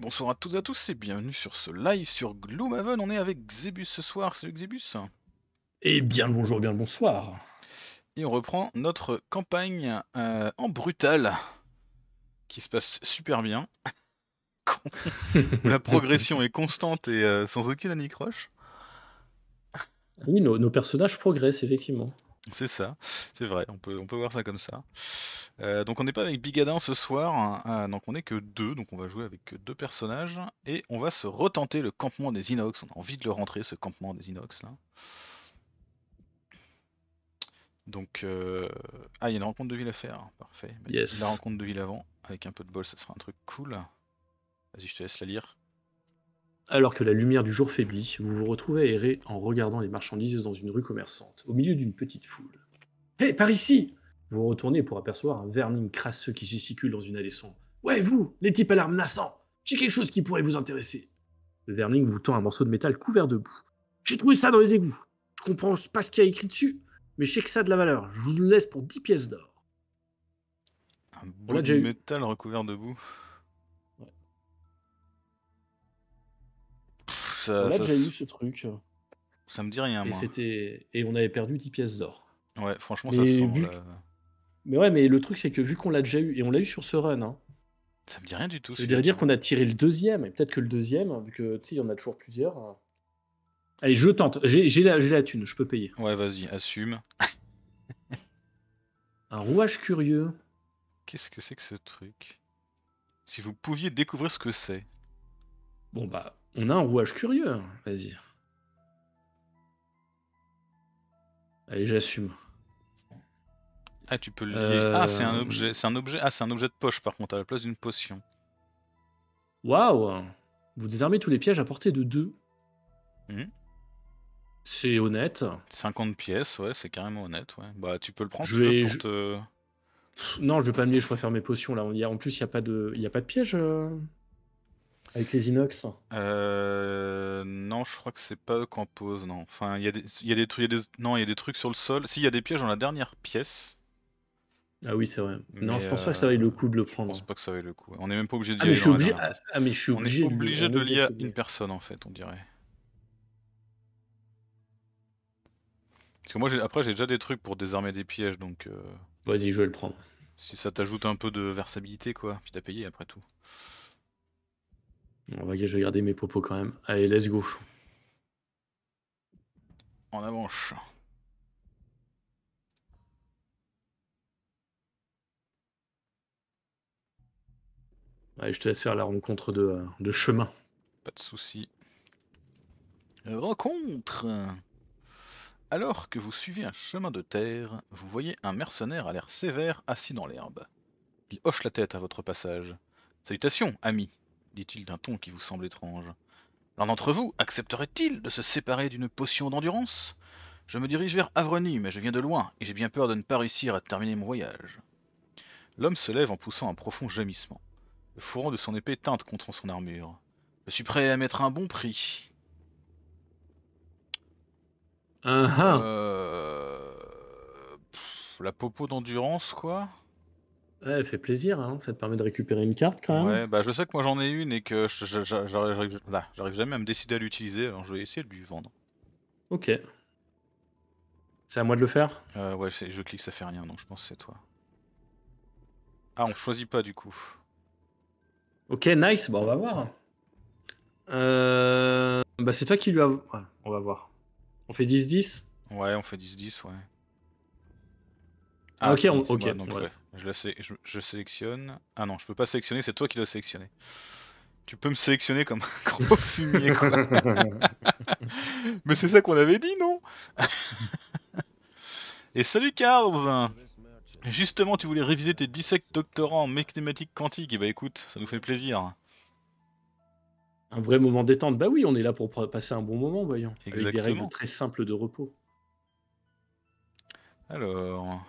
bonsoir à tous et à tous et bienvenue sur ce live sur Gloomhaven. On est avec Xebus ce soir. Salut Xebus. Et bien le bonjour, bien le bonsoir. Et on reprend notre campagne euh, en brutal qui se passe super bien. La progression est constante et euh, sans aucune anicroche. Oui, nos personnages progressent effectivement. C'est ça, c'est vrai, on peut, on peut voir ça comme ça. Euh, donc on n'est pas avec Bigadin ce soir, hein. ah, donc on n'est que deux, donc on va jouer avec deux personnages, et on va se retenter le campement des Inox, on a envie de le rentrer ce campement des Inox là. Donc, euh, ah il y a une rencontre de ville à faire, parfait. La rencontre de ville avant, avec un peu de bol ça sera un truc cool. Vas-y je te laisse la lire. Alors que la lumière du jour faiblit, vous vous retrouvez aéré en regardant les marchandises dans une rue commerçante, au milieu d'une petite foule. Hé, par ici Vous retournez pour apercevoir un vermin crasseux qui gesticule dans une allée sombre. Ouais, vous, les types à l'arme menaçant J'ai quelque chose qui pourrait vous intéresser. Le vermin vous tend un morceau de métal couvert de boue. J'ai trouvé ça dans les égouts. Je comprends pas ce qu'il y a écrit dessus, mais je sais que ça a de la valeur. Je vous le laisse pour 10 pièces d'or. Un bout de métal recouvert de boue. on a déjà eu ce truc. Ça me dit rien. Et, c'était... et on avait perdu 10 pièces d'or. Ouais, franchement, ça me Mais ouais, mais le truc, c'est que vu qu'on l'a déjà eu, et on l'a eu sur ce run, hein, ça me dit rien du tout. Ça veut dire, qu'on a tiré le deuxième, et peut-être que le deuxième, vu que tu sais, il y en a toujours plusieurs. Hein. Allez, je tente, j'ai, la, j'ai la thune, je peux payer. Ouais, vas-y, assume. Un rouage curieux. Qu'est-ce que c'est que ce truc Si vous pouviez découvrir ce que c'est. Bon bah, on a un rouage curieux, hein. vas-y. Allez, j'assume. Ah, tu peux le lier. Euh, ah, c'est un objet, c'est un objet. Ah, c'est un objet de poche par contre à la place d'une potion. Waouh Vous désarmez tous les pièges à portée de 2. Mhm. C'est honnête. 50 pièces, ouais, c'est carrément honnête, ouais. Bah, tu peux le prendre. Je vais, pour Te... Non, je vais pas me lier, je préfère mes potions là. En plus, il y a pas de, il a pas de piège. Euh. Avec les inox euh, Non, je crois que c'est pas qu'on pose non. Enfin, il y, a des, trucs sur le sol. s'il y a des pièges dans la dernière pièce. Ah oui, c'est vrai. non, je pense pas que euh, ça vaille le coup de le prendre. Je pense pas que ça vaille le coup. On est même pas obligé de ah, ah, ah je suis obligé... de, de lier une personne, en fait, on dirait. Parce que moi, après, j'ai déjà des trucs pour désarmer des pièges, donc... Euh, Vas-y, je vais le prendre. Si ça t'ajoute un peu de versabilité, quoi. Puis t'as payé, après tout. On va garder mes propos quand même. Allez, let's go. En avance. Allez, je te laisse faire la rencontre de, euh, de chemin. Pas de souci. Rencontre Alors que vous suivez un chemin de terre, vous voyez un mercenaire à l'air sévère assis dans l'herbe. Il hoche la tête à votre passage. Salutations, amis dit-il d'un ton qui vous semble étrange. L'un d'entre vous accepterait-il de se séparer d'une potion d'endurance Je me dirige vers Avrony, mais je viens de loin, et j'ai bien peur de ne pas réussir à terminer mon voyage. L'homme se lève en poussant un profond gémissement. Le fourrant de son épée teinte contre son armure. Je suis prêt à mettre un bon prix. euh... la popo d'endurance, quoi Ouais, elle fait plaisir, hein. ça te permet de récupérer une carte quand même. Ouais, bah je sais que moi j'en ai une et que bah, j'arrive jamais à me décider à l'utiliser, alors je vais essayer de lui vendre. Ok. C'est à moi de le faire euh, Ouais, je clique, ça fait rien, donc je pense que c'est toi. Ah, on choisit pas du coup. Ok, nice, bon, on va voir. Euh... Bah, c'est toi qui lui a. Ouais, on va voir. On fait 10-10 Ouais, on fait 10-10, ouais. Ah, ok, ah, ok. Je, la je, sélectionne. Ah non, je peux pas sélectionner, c'est toi qui dois sélectionner. Tu peux me sélectionner comme un gros fumier, quoi. Mais c'est ça qu'on avait dit, non Et salut Carl Justement, tu voulais réviser tes 17 doctorants en mathématiques quantique. Et eh bah ben, écoute, ça nous fait plaisir. Un vrai moment détente. Bah oui, on est là pour passer un bon moment, voyons. Exactement. Avec des règles très simples de repos. Alors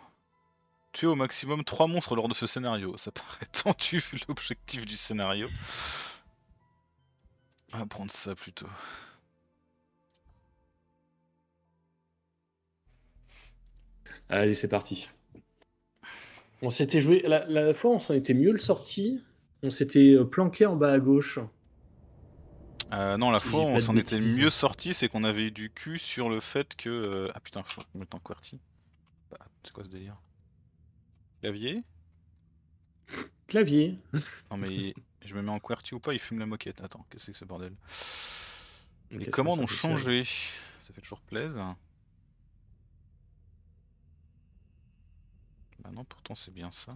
tuer au maximum 3 monstres lors de ce scénario. Ça paraît tendu tu l'objectif du scénario. On va prendre ça plutôt. Allez, c'est parti. On s'était joué. La, fois, on s'en était mieux le sorti. On s'était euh, planqué en bas à gauche. Euh, non, la fois, on s'en était mieux sorti, c'est qu'on avait eu du cul sur le fait que. Euh, ah putain, je que je en QWERTY. Bah, c'est quoi ce délire Clavier Clavier. Non mais je me mets en QWERTY ou pas, il fume la moquette. Attends, qu'est-ce que c'est que ce bordel Les commandes ont changé. Ça fait toujours plaisir. Bah non, pourtant c'est bien ça.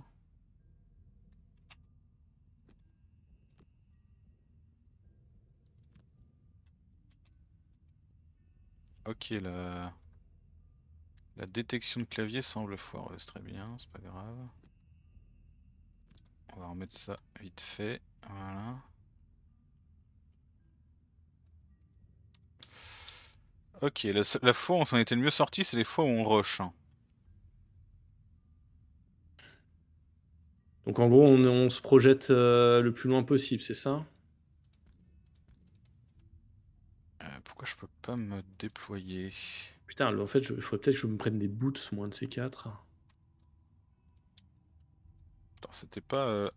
Ok, là... La détection de clavier semble foireuse, très bien, c'est pas grave. On va remettre ça vite fait, voilà. Ok, la, fois où on s'en était le mieux sorti, c'est les fois où on rush. Hein. Donc en gros, on, se projette euh, le plus loin possible, c'est ça euh, Pourquoi je peux pas me déployer Putain, en fait, il faudrait peut-être que je me prenne des boots, moins de ces quatre. C'était pas. Euh,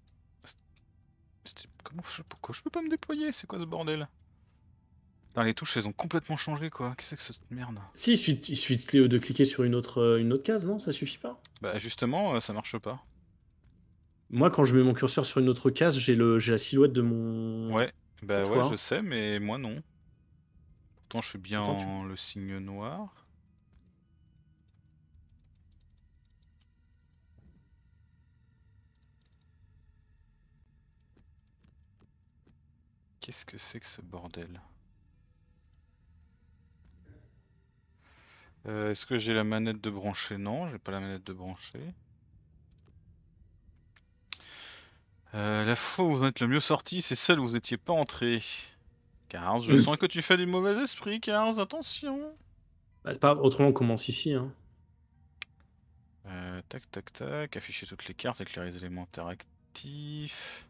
comment je... Pourquoi je peux pas me déployer C'est quoi ce bordel Dans les touches, elles ont complètement changé, quoi. Qu'est-ce que c'est que cette merde Si, il suffit, de cliquer sur une autre, euh, une autre case, non Ça suffit pas Bah, justement, euh, ça marche pas. Moi, quand je mets mon curseur sur une autre case, j'ai la silhouette de mon. Ouais, bah ouais, je sais, mais moi non. Pourtant, je suis bien le signe noir. Qu'est-ce que c'est que ce bordel euh, Est-ce que j'ai la manette de brancher Non, j'ai pas la manette de brancher. Euh, la fois où vous êtes le mieux sorti, c'est celle où vous n'étiez pas entré. car je sens que tu fais du mauvais esprit, car attention bah, pas, Autrement, on commence ici. Hein. Euh, tac, tac, tac, afficher toutes les cartes, éclairer les éléments interactifs.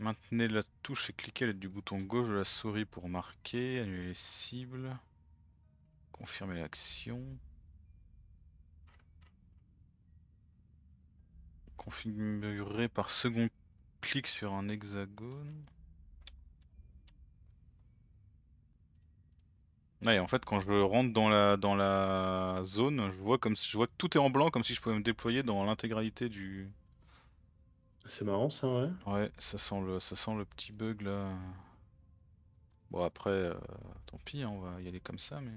Maintenez la touche et cliquez à l'aide du bouton gauche de la souris pour marquer, annuler les cibles, confirmer l'action. Configurer par second clic sur un hexagone. Ah, en fait quand je rentre dans la dans la zone, je vois comme je vois que tout est en blanc comme si je pouvais me déployer dans l'intégralité du c'est marrant ça, ouais. Ouais, ça sent le, ça sent le petit bug là. Bon après, euh, tant pis, hein, on va y aller comme ça, mais.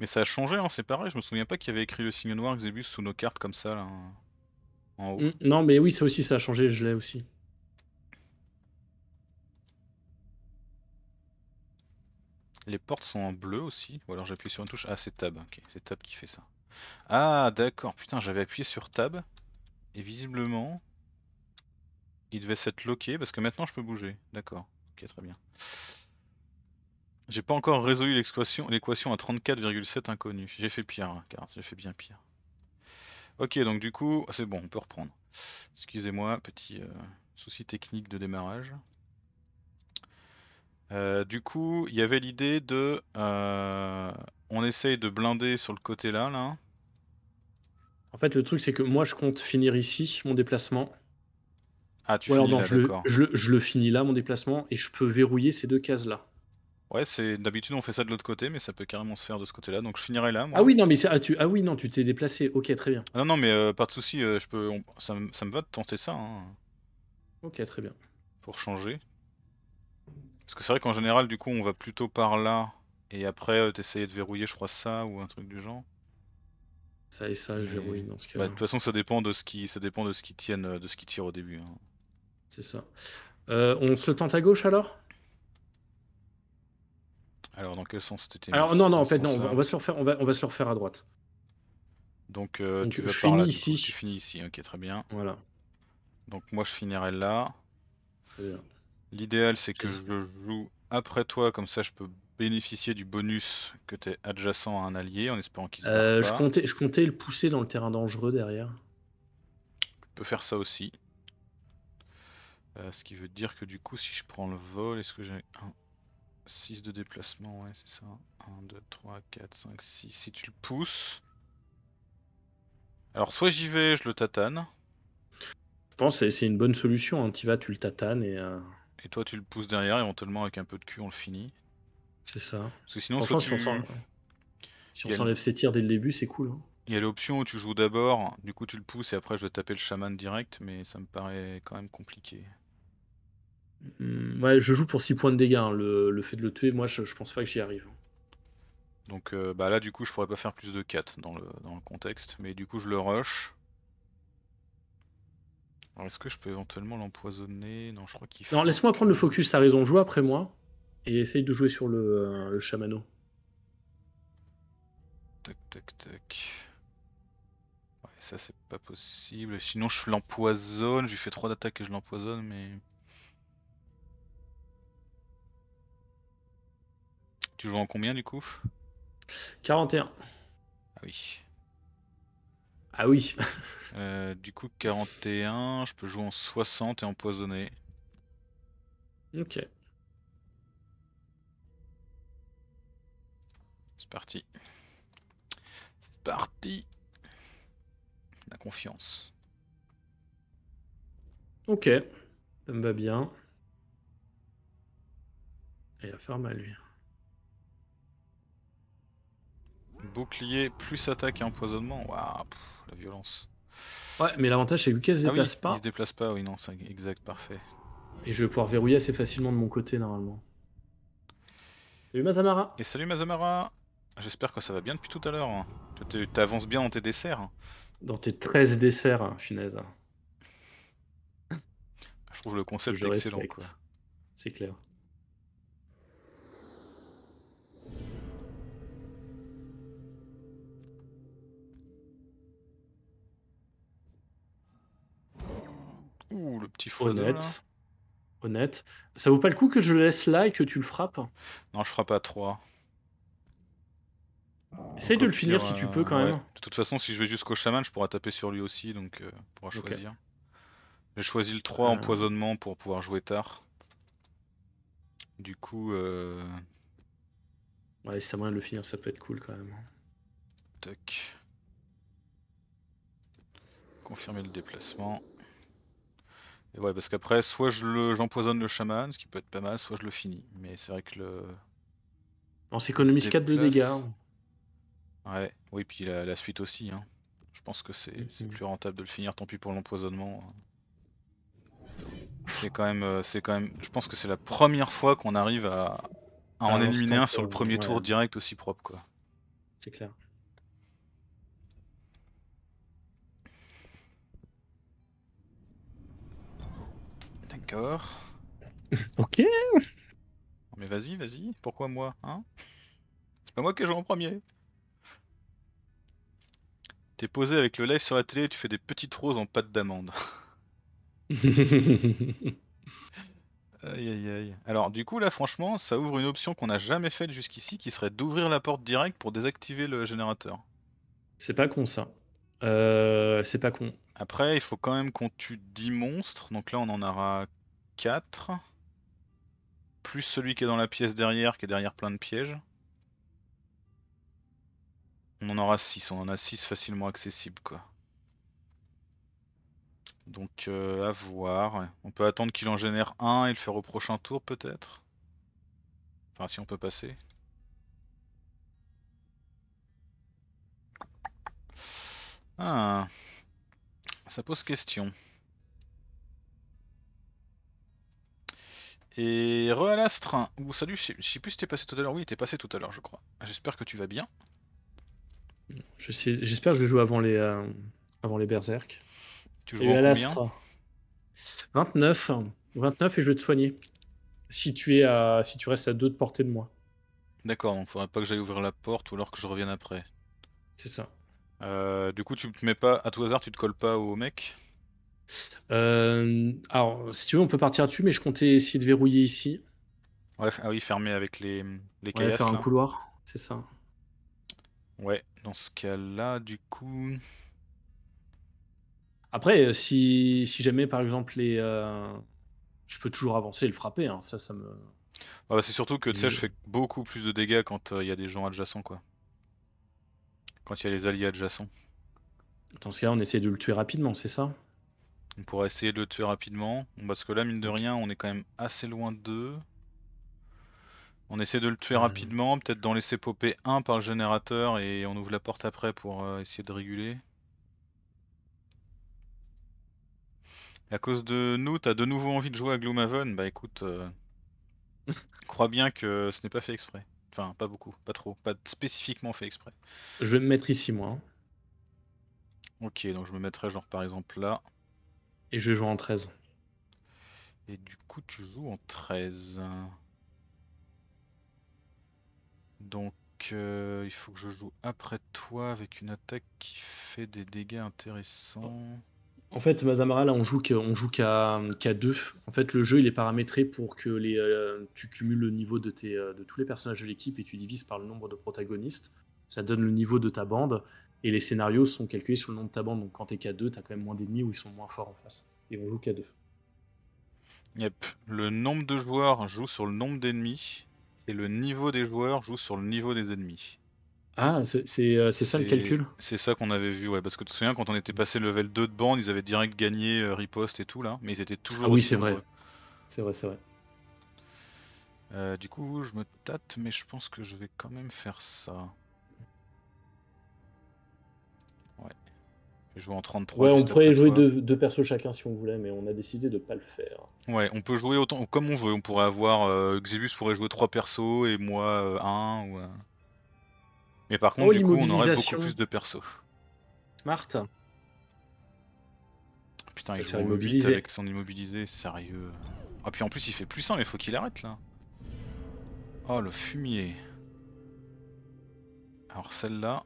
Mais ça a changé, hein, c'est pareil. Je me souviens pas qu'il y avait écrit le signe noir Xebus sous nos cartes comme ça là, hein, en haut. Mm, non, mais oui, ça aussi, ça a changé. Je l'ai aussi. Les portes sont en bleu aussi. Ou alors j'appuie sur une touche. Ah, c'est Tab. Ok, c'est Tab qui fait ça. Ah, d'accord. Putain, j'avais appuyé sur Tab. Et visiblement, il devait s'être loqué parce que maintenant je peux bouger. D'accord. Ok, très bien. J'ai pas encore résolu l'équation à 34,7 inconnu. J'ai fait pire, hein, car j'ai fait bien pire. Ok, donc du coup, c'est bon, on peut reprendre. Excusez-moi, petit euh, souci technique de démarrage. Euh, du coup, il y avait l'idée de... Euh, on essaye de blinder sur le côté là, là. En fait, le truc, c'est que moi, je compte finir ici, mon déplacement. Ah, tu finis là, je, le, je, finis là, mon déplacement, et je peux verrouiller ces deux cases-là. Ouais, c'est d'habitude on fait ça de l'autre côté, mais ça peut carrément se faire de ce côté-là, donc je finirai là. Ah oui, non, mais ah, tu... ah oui, non, tu t'es déplacé, ok, très bien. Ah non, non, mais euh, pas de souci, euh, je peux... ça, me va de tenter ça. Hein. Ok, très bien. Pour changer. Parce que c'est vrai qu'en général, du coup, on va plutôt par là, et après, euh, t'essayer de verrouiller, je crois, ça, ou un truc du genre. Ça et ça, je verrouille dans ce bah, cas de toute façon, ça dépend de ce qui, ça dépend de ce qui tienne, euh, de ce qui tire au début. Hein. C'est ça. Euh, on se tente à gauche alors Alors dans quel sens t'étais Alors non, non, en fait, non, on va, se le refaire, on on va se refaire à droite. Donc, euh, tu finis ici. tu finis ici, ok, très bien. Voilà. Donc moi je finirai là. L'idéal c'est que je joue après toi, comme ça je peux bénéficier du bonus que tu es adjacent à un allié en espérant qu'il se euh, Je comptais, je comptais le pousser dans le terrain dangereux derrière. Tu peux faire ça aussi. Euh, ce qui veut dire que du coup, si je prends le vol, est-ce que j'ai un 6 de déplacement Ouais, c'est ça. 1, 2, 3, 4, 5, 6. Si tu le pousses. Alors, soit j'y vais, je le tatane. Je pense que c'est une bonne solution. Hein. Tu vas, tu le tatanes et. Euh, et toi, tu le pousses derrière, éventuellement avec un peu de cul, on le finit. C'est ça. Parce que sinon, si on s'enlève ses tirs dès le début, c'est cool. Hein. Il y a l'option où tu joues d'abord, du coup tu le pousses et après je vais taper le chaman direct, mais ça me paraît quand même compliqué. Mm, ouais, je joue pour 6 points de dégâts. Hein, le, fait de le tuer, moi, je, pense pas que j'y arrive. Donc euh, bah là, du coup, je pourrais pas faire plus de 4 dans le, dans le contexte. Mais du coup, je le rush. Alors, est-ce que je peux éventuellement l'empoisonner Non, je crois qu'il faut. Non, laisse-moi prendre le focus, t'as raison. Joue après moi. Et essaye de jouer sur le, euh, le chamano. Tac, tac, tac. Ouais, ça, c'est pas possible. Sinon, je l'empoisonne. J'ai fait 3 d'attaque et je l'empoisonne, mais. Tu joues en combien du coup 41. Ah oui. Ah oui. Euh, du coup, 41, je peux jouer en 60 et empoisonner Ok. C'est parti. C'est parti. La confiance. Ok. Ça me va bien. Et à faire mal lui. Bouclier plus attaque et empoisonnement. Waouh, la violence. Ouais, mais l'avantage c'est que Lucas se ah déplace pas. Il se déplace pas, oui, non, c'est exact, parfait. Et je vais pouvoir verrouiller assez facilement de mon côté normalement. Salut Mazamara Et salut Mazamara J'espère que ça va bien depuis tout à l'heure. Hein. Tu avances bien dans tes desserts. Hein. Dans tes 13 desserts finaises. Hein, je trouve le concept excellent. C'est clair. Ouh, le petit Honnête. Honnête. Ça vaut pas le coup que je le laisse là et que tu le frappes Non, je frappe à 3. Essaye de le finir si tu peux quand euh, même. De toute façon, si je vais jusqu'au chaman, je pourrai taper sur lui aussi, donc euh, pourra choisir. J'ai choisi le 3 euh. empoisonnement pour pouvoir jouer tard. Du coup. Ouais, si ça moyen de le finir, ça peut être cool quand même. Tac. Confirmer le déplacement ouais, parce qu'après, soit j'empoisonne je le, le chaman, ce qui peut être pas mal, soit je le finis. Mais c'est vrai que le. On s'économise 4 de dégâts. Hein. Ouais, oui, puis la, suite aussi. Hein. Je pense que mm-hmm. c'est plus rentable de le finir, tant pis pour l'empoisonnement. Hein. C'est quand même. Euh, c'est quand même. Je pense que c'est la première fois qu'on arrive à, ah en éliminer un sur le premier tour direct aussi propre, quoi. C'est clair. D'accord. ok. Mais vas-y, vas-y. Pourquoi moi, hein C'est pas moi qui joue en premier. T'es posé avec le live sur la télé tu fais des petites roses en pâte d'amande. aïe aïe aïe. Alors du coup là franchement ça ouvre une option qu'on n'a jamais faite jusqu'ici qui serait d'ouvrir la porte directe pour désactiver le générateur. C'est pas con ça. Euh, c'est pas con. Après il faut quand même qu'on tue 10 monstres, donc là on en aura 4. Plus celui qui est dans la pièce derrière, qui est derrière plein de pièges. On en aura 6, on en a 6 facilement accessibles quoi. Donc euh, à voir. On peut attendre qu'il en génère un et le faire au prochain tour peut-être. Enfin si on peut passer. Ah. Ça pose question. Et re hein. salut, je sais, plus si t'es passé tout à l'heure, oui, t'es passé tout à l'heure, je crois. J'espère que tu vas bien. Je j'espère que je joue avant les, euh, avant les Berserk. Tu joues à 29. 29 et je vais te soigner. Si tu, es à, si tu restes à deux de portée de moi. D'accord, donc faudrait pas que j'aille ouvrir la porte ou alors que je revienne après. C'est ça. Euh, du coup, tu te mets pas, à tout hasard, tu te colles pas au mec euh, alors, si tu veux, on peut partir dessus, mais je comptais essayer de verrouiller ici. Ouais, ah oui, fermer avec les, les ouais, faire un couloir, c'est ça. Ouais, dans ce cas-là, du coup. Après, euh, si, si jamais, par exemple, les. Euh, je peux toujours avancer et le frapper, hein, ça, ça me. Ah bah, c'est surtout que tu sais, je fais beaucoup plus de dégâts quand il y a des gens adjacents, quoi. Quand il y a les alliés adjacents. Dans ce cas, on essaie de le tuer rapidement, c'est ça on pourrait essayer de le tuer rapidement. Parce que là, mine de rien, on est quand même assez loin d'eux. On essaie de le tuer rapidement, peut-être d'en laisser popper un par le générateur et on ouvre la porte après pour euh, essayer de réguler. Et à cause de nous, t'as de nouveau envie de jouer à Gloomhaven Bah écoute, euh, crois bien que ce n'est pas fait exprès. Enfin, pas beaucoup, pas trop, pas spécifiquement fait exprès. Je vais me mettre ici, moi. Hein. Ok, donc je me mettrai genre par exemple là. Et je joue en 13. Et du coup, tu joues en 13. Donc, euh, il faut que je joue après toi avec une attaque qui fait des dégâts intéressants. En fait, Mazamara, là, on joue qu'à qu 2. en fait, le jeu, il est paramétré pour que les, euh, tu cumules le niveau de, tes, euh, de tous les personnages de l'équipe et tu divises par le nombre de protagonistes. Ça donne le niveau de ta bande. Et les scénarios sont calculés sur le nombre de ta bande. Donc quand t'es K2, t'as quand même moins d'ennemis ou ils sont moins forts en face. Et on joue qu'à 2 Yep. Le nombre de joueurs joue sur le nombre d'ennemis. Et le niveau des joueurs joue sur le niveau des ennemis. Ah, c'est euh, ça le calcul C'est ça qu'on avait vu, ouais. Parce que tu te souviens, quand on était passé level 2 de bande, ils avaient direct gagné euh, riposte et tout, là. Mais ils étaient toujours. Ah oui, c'est vrai. C'est vrai, c'est euh, vrai. du coup, je me tâte, mais je pense que je vais quand même faire ça. en 33. on pourrait jouer deux, persos chacun si on voulait, mais on a décidé de pas le faire. Ouais, on peut jouer autant comme on veut. On pourrait avoir euh, pourrait jouer trois persos et moi euh, un. Ou, euh. Mais par oh, contre, du coup, on aurait beaucoup plus de persos. marthe Putain, il joue immobilisé. avec son immobilisé, sérieux. Ah puis en plus, il fait plus 1, mais faut qu'il arrête là. Oh le fumier. Alors celle-là.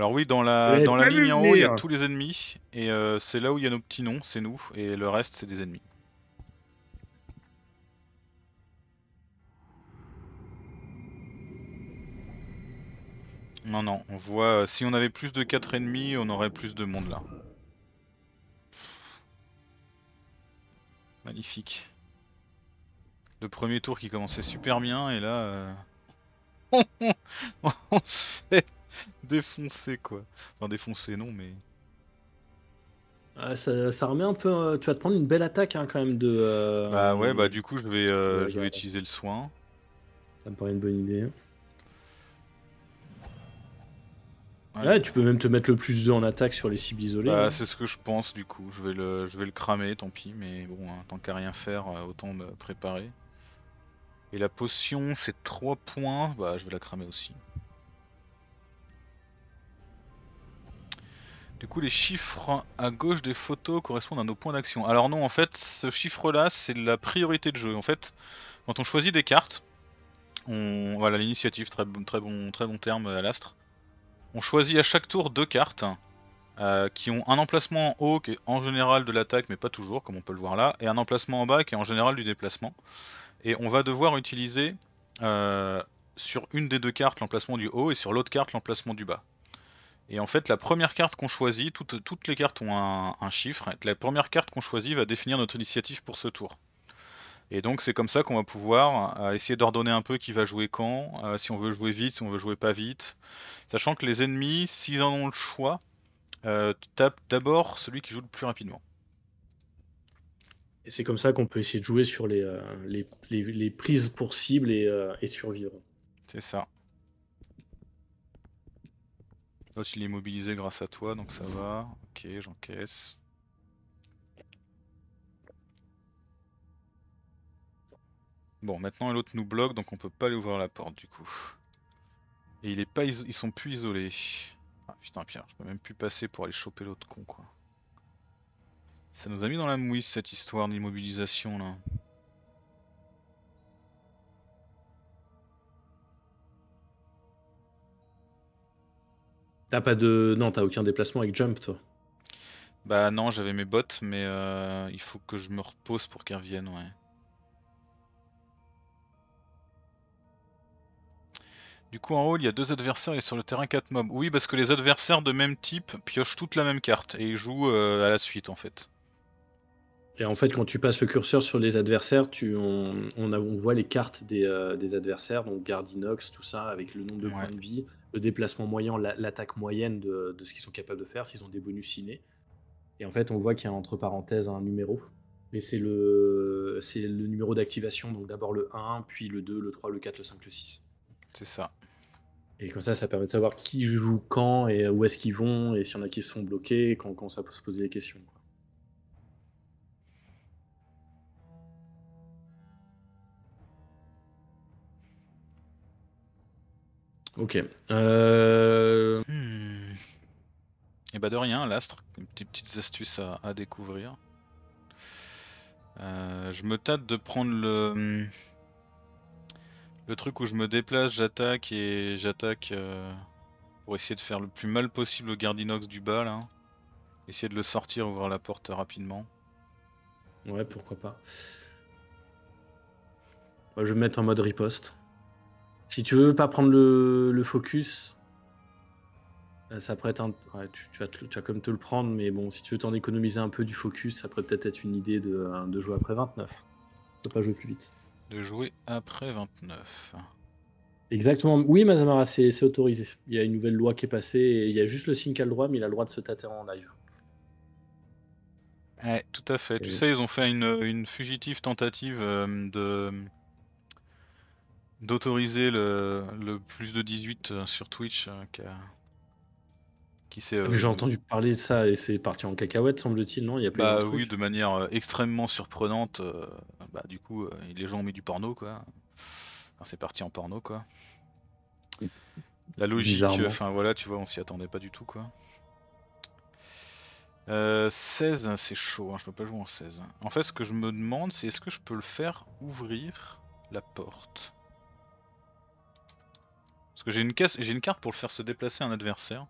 Alors oui, dans la, dans la ligne en haut, il y a tous les ennemis, et euh, c'est là où il y a nos petits noms, c'est nous, et le reste, c'est des ennemis. Non, non, on voit, euh, si on avait plus de 4 ennemis, on aurait plus de monde là. Magnifique. Le premier tour qui commençait super bien et là... Euh, on se fait défoncer quoi. Enfin, défoncer non, mais. ça, remet un peu. Euh, tu vas te prendre une belle attaque hein, quand même de. Euh, bah ouais, bah du coup, je vais, euh, je vais utiliser le soin. Ça me paraît une bonne idée. Ouais. tu peux même te mettre le plus 2 en attaque sur les cibles isolées. Bah, hein. c'est ce que je pense, du coup. Je vais le, je vais le cramer, tant pis, mais bon, hein, tant qu'à rien faire, autant me préparer. Et la potion, c'est 3 points. Bah, je vais la cramer aussi. Du coup, les chiffres à gauche des photos correspondent à nos points d'action. Alors non, en fait, ce chiffre-là, c'est la priorité de jeu. En fait, quand on choisit des cartes, on... voilà l'initiative, très bon, très bon, très bon terme euh, à l'astre. On choisit à chaque tour deux cartes euh, qui ont un emplacement en haut qui est en général de l'attaque, mais pas toujours, comme on peut le voir là, et un emplacement en bas qui est en général du déplacement. Et on va devoir utiliser euh, sur une des deux cartes l'emplacement du haut et sur l'autre carte l'emplacement du bas. Et en fait, la première carte qu'on choisit, toutes, les cartes ont un, chiffre, la première carte qu'on choisit va définir notre initiative pour ce tour. Et donc c'est comme ça qu'on va pouvoir euh, essayer d'ordonner un peu qui va jouer quand, euh, si on veut jouer vite, si on veut jouer pas vite. Sachant que les ennemis, s'ils en ont le choix, euh, tapent d'abord celui qui joue le plus rapidement. Et c'est comme ça qu'on peut essayer de jouer sur les, prises pour cible et survivre. C'est ça. L'autre il est immobilisé grâce à toi, donc ça va. Ok, j'encaisse. Bon, maintenant l'autre nous bloque, donc on peut pas aller ouvrir la porte du coup. Et il est ils sont plus isolés. Ah putain, Pierre, je peux même plus passer pour aller choper l'autre con quoi. Ça nous a mis dans la mouise cette histoire d'immobilisation là. T'as pas de. Non, t'as aucun déplacement avec jump, toi Bah non, j'avais mes bottes, mais euh, il faut que je me repose pour qu'elles reviennent, ouais. Du coup, en haut, il y a deux adversaires et sur le terrain quatre mobs. Oui, parce que les adversaires de même type piochent toutes la même carte et ils jouent euh, à la suite en fait. Et en fait, quand tu passes le curseur sur les adversaires, tu, on, on, voit les cartes des, euh, des adversaires, donc Gardinox, tout ça, avec le nombre de points de vie, le déplacement moyen, l'attaque moyenne de, ce qu'ils sont capables de faire, s'ils ont des bonus ciné. Et en fait, on voit qu'il y a entre parenthèses un numéro. et c'est le, c'est le numéro d'activation, donc d'abord le 1, puis le 2, le 3, le 4, le 5, le 6. C'est ça. Et comme ça, ça permet de savoir qui joue quand et où est-ce qu'ils vont, et s'il y en a qui sont bloqués, quand, quand ça peut se poser des questions. Ok. Et euh, hmm. eh bah ben, de rien, l'astre, des petites astuces à, découvrir. Euh, je me tâte de prendre le le truc où je me déplace, j'attaque et j'attaque euh, pour essayer de faire le plus mal possible au Gardinox du bas là. Hein. Essayer de le sortir, ouvrir la porte rapidement. Ouais, pourquoi pas. je vais me mettre en mode riposte. Si tu veux pas prendre le, focus, euh, ça pourrait être un... tu, vas comme te le prendre, mais bon, si tu veux t'en économiser un peu du focus, ça pourrait peut-être être une idée de, hein, de jouer après 29. De pas jouer plus vite. De jouer après 29. Exactement. Oui, Mazamara, c'est autorisé. Il y a une nouvelle loi qui est passée. Et il y a juste le signe qui a le droit, mais il a le droit de se tâter en live. Ouais, eh, tout à fait. tu sais, ils ont fait une, fugitive tentative euh, de d'autoriser le, plus de 18 euh, sur Twitch euh, qui, euh, J'ai entendu parler de ça et c'est parti en cacahuète, semble-t-il, non Il a Bah oui, de manière extrêmement surprenante. bah du coup, les gens ont mis du porno, quoi. c'est parti en porno, quoi. La logique, enfin voilà, tu vois, on s'y attendait pas du tout, quoi. 16, c'est chaud, hein, je peux pas jouer en 16. En fait, ce que je me demande, c'est est-ce que je peux le faire ouvrir la porte parce que j'ai une, j'ai une carte pour le faire se déplacer un adversaire.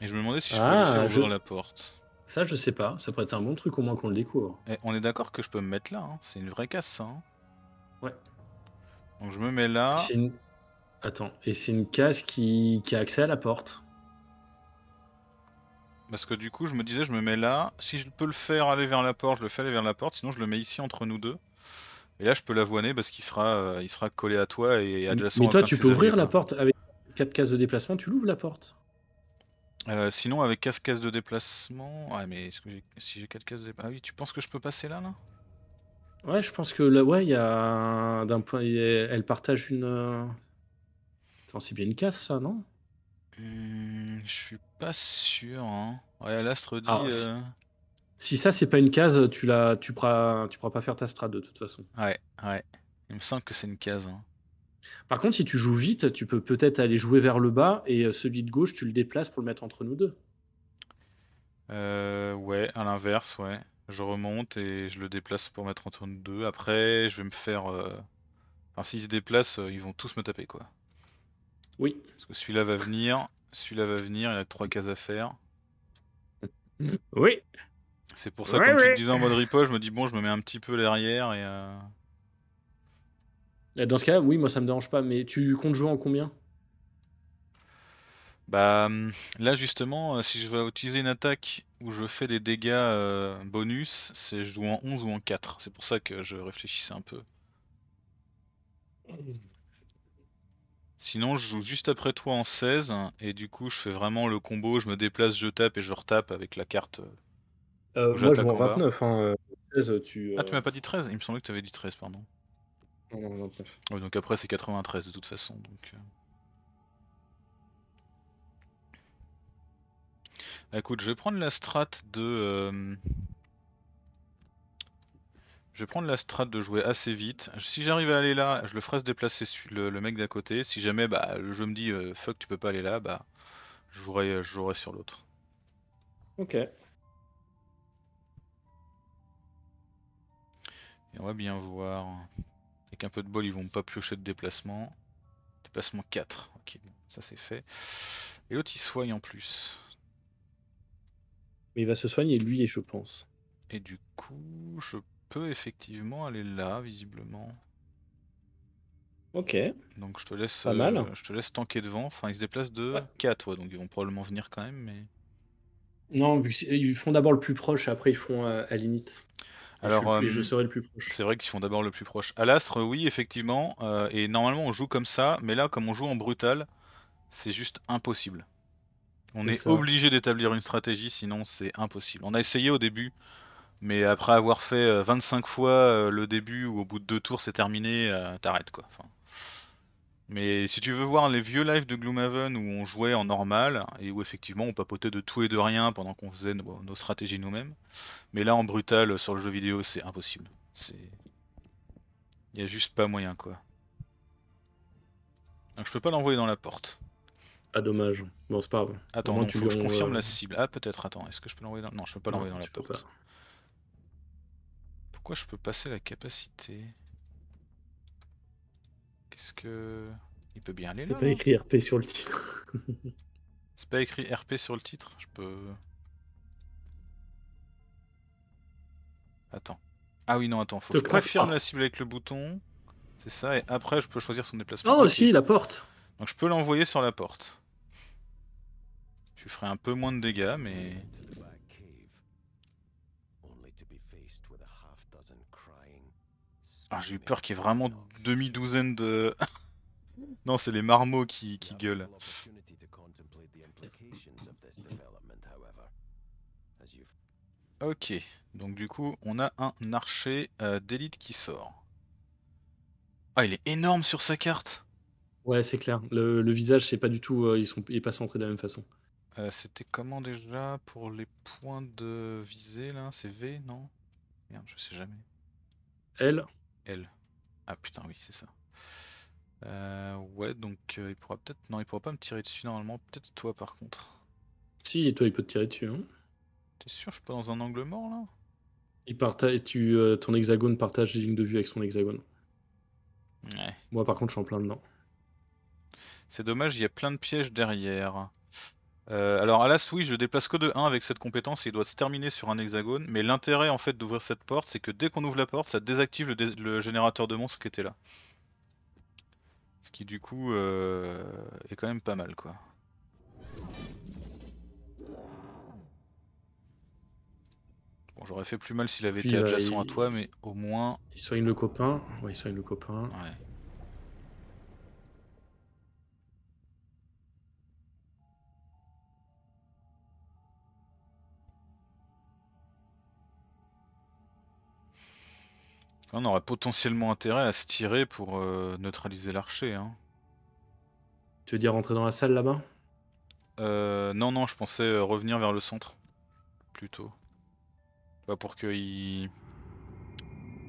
Et je me demandais si je pouvais ah, la porte. Ça, je sais pas. Ça pourrait être un bon truc au moins qu'on le découvre. Eh, on est d'accord que je peux me mettre là. Hein. C'est une vraie casse, ça. Hein. Ouais. Donc je me mets là. Une... Attends. Et c'est une case qui... a accès à la porte. Parce que du coup, je me disais, je me mets là. Si je peux le faire aller vers la porte, je le fais aller vers la porte. Sinon, je le mets ici entre nous deux. Et là, je peux l'avoiner parce qu'il sera, euh, il sera collé à toi et adjacent. Mais toi, tu peux ouvrir la porte avec 4 cases de déplacement, tu l'ouvres la porte. Euh, sinon, avec 4 cases de déplacement. Ah, mais que si j'ai 4 cases de déplacement. Ah oui, tu penses que je peux passer là, là Ouais, je pense que là, ouais, il y a. D'un point. Elle partage une. Euh, c'est bien une case, ça, non hum, Je suis pas sûr. Hein. Ouais, l'astre dit. Si ça, c'est pas une case, tu la, tu pourras, tu pourras pas faire ta strat de toute façon. Ouais, ouais. Il me semble que c'est une case. Hein. Par contre, si tu joues vite, tu peux peut-être aller jouer vers le bas et euh, celui de gauche, tu le déplaces pour le mettre entre nous deux. Euh, ouais, à l'inverse, ouais. Je remonte et je le déplace pour mettre entre nous deux. Après, je vais me faire. Euh, enfin, s'ils se déplacent, euh, ils vont tous me taper, quoi. Oui. Parce que celui-là va venir, celui-là va venir, il a trois cases à faire. Oui. C'est pour ça, que quand tu te disais en mode repo, je me dis bon, je me mets un petit peu derrière et. Euh. Dans ce cas, oui, moi ça me dérange pas, mais tu comptes jouer en combien Bah là justement, euh, si je vais utiliser une attaque où je fais des dégâts euh, bonus, c'est je joue en 11 ou en 4. C'est pour ça que je réfléchissais un peu. Sinon, je joue juste après toi en 16, et du coup, je fais vraiment le combo, je me déplace, je tape et je retape avec la carte euh, moi, je vois 29. Hein, euh, euh, tu, Ah, tu m'as pas dit 13 Il me semblait que tu avais dit 13, pardon. Non, non, 29. donc après, c'est 93 de toute façon. Donc, bah, Écoute, je vais prendre la strat de. Je vais prendre la strat de jouer assez vite. Si j'arrive à aller là, je le ferai se déplacer sur le mec d'à côté. Si jamais bah, le me dis fuck, tu peux pas aller là, bah, je jouerai, je jouerai sur l'autre. Ok. on va bien voir. Avec un peu de bol, ils vont pas piocher de déplacement. Déplacement 4. Ok, ça c'est fait. Et l'autre, il soigne en plus. Mais il va se soigner lui, je pense. Et du coup, je peux effectivement aller là, visiblement. Ok. Donc je te laisse. Pas mal. Euh, je te laisse tanker devant. Enfin, ils se déplacent de 4, donc ils vont probablement venir quand même, mais. Non, vu ils font d'abord le plus proche, après ils font euh, à limite. Alors, je, euh, serai le plus proche. C'est vrai qu'ils font d'abord le plus proche. À l'astre, oui, effectivement. Euh, et normalement, on joue comme ça. Mais là, comme on joue en brutal, c'est juste impossible. On est, obligé d'établir une stratégie, sinon c'est impossible. On a essayé au début, mais après avoir fait 25 euh, fois le début, ou au bout de deux tours c'est terminé, t'arrêtes quoi. Enfin, mais si tu veux voir les vieux lives de Gloomhaven où on jouait en normal et où effectivement on papotait de tout et de rien pendant qu'on faisait nos, stratégies nous-mêmes, mais là en brutal sur le jeu vidéo c'est impossible. C'est, y a juste pas moyen quoi. Donc je peux pas l'envoyer dans la porte. Ah dommage. Non c'est pas grave. Attends, tu veux que je confirme la euh, cible. Ah peut-être. Attends, est-ce que je peux l'envoyer dans Non, je peux pas l'envoyer dans la porte. Pourquoi je peux passer la capacité Qu'est-ce que. Il peut bien aller là. C'est pas écrit RP sur le titre. C'est pas écrit RP sur le titre, je peux. Attends. Ah oui, non, attends, faut que je confirme la cible avec le bouton. C'est ça, et après je peux choisir son déplacement. Oh, aussi la porte Donc je peux l'envoyer sur la porte. Tu ferai un peu moins de dégâts, mais. Ah, j'ai eu peur qu'il y ait vraiment demi-douzaine de... non, c'est les marmots qui, qui gueulent. Ok, donc du coup, on a un archer euh, d'élite qui sort. Ah, il est énorme sur sa carte Ouais, c'est clair. Le, le visage, c'est pas du tout... Euh, ils sont, il est pas centré de la même façon. Euh, c'était comment déjà pour les points de visée, là C'est V, non Merde, je sais jamais. L L. Ah putain, oui, c'est ça. Euh, ouais, donc euh, il pourra peut-être. Non, il pourra pas me tirer dessus normalement. Peut-être toi par contre. Si, toi il peut te tirer dessus. Hein. T'es sûr, je suis pas dans un angle mort là il partage, tu, euh, Ton hexagone partage les lignes de vue avec son hexagone. Ouais. Moi par contre, je suis en plein dedans. C'est dommage, il y a plein de pièges derrière. Euh, alors à la oui, je le déplace que de 1 avec cette compétence et il doit se terminer sur un hexagone. Mais l'intérêt en fait d'ouvrir cette porte, c'est que dès qu'on ouvre la porte, ça désactive le, générateur de monstres qui était là. Ce qui du coup euh, est quand même pas mal quoi. Bon j'aurais fait plus mal s'il avait été euh, adjacent à toi, mais au moins... Il soigne le copain, ouais il soigne le copain. Ouais. On aurait potentiellement intérêt à se tirer pour euh, neutraliser l'archer. Hein. Tu veux dire rentrer dans la salle là-bas euh, Non, non, je pensais euh, revenir vers le centre. Plutôt. Pas pour qu'il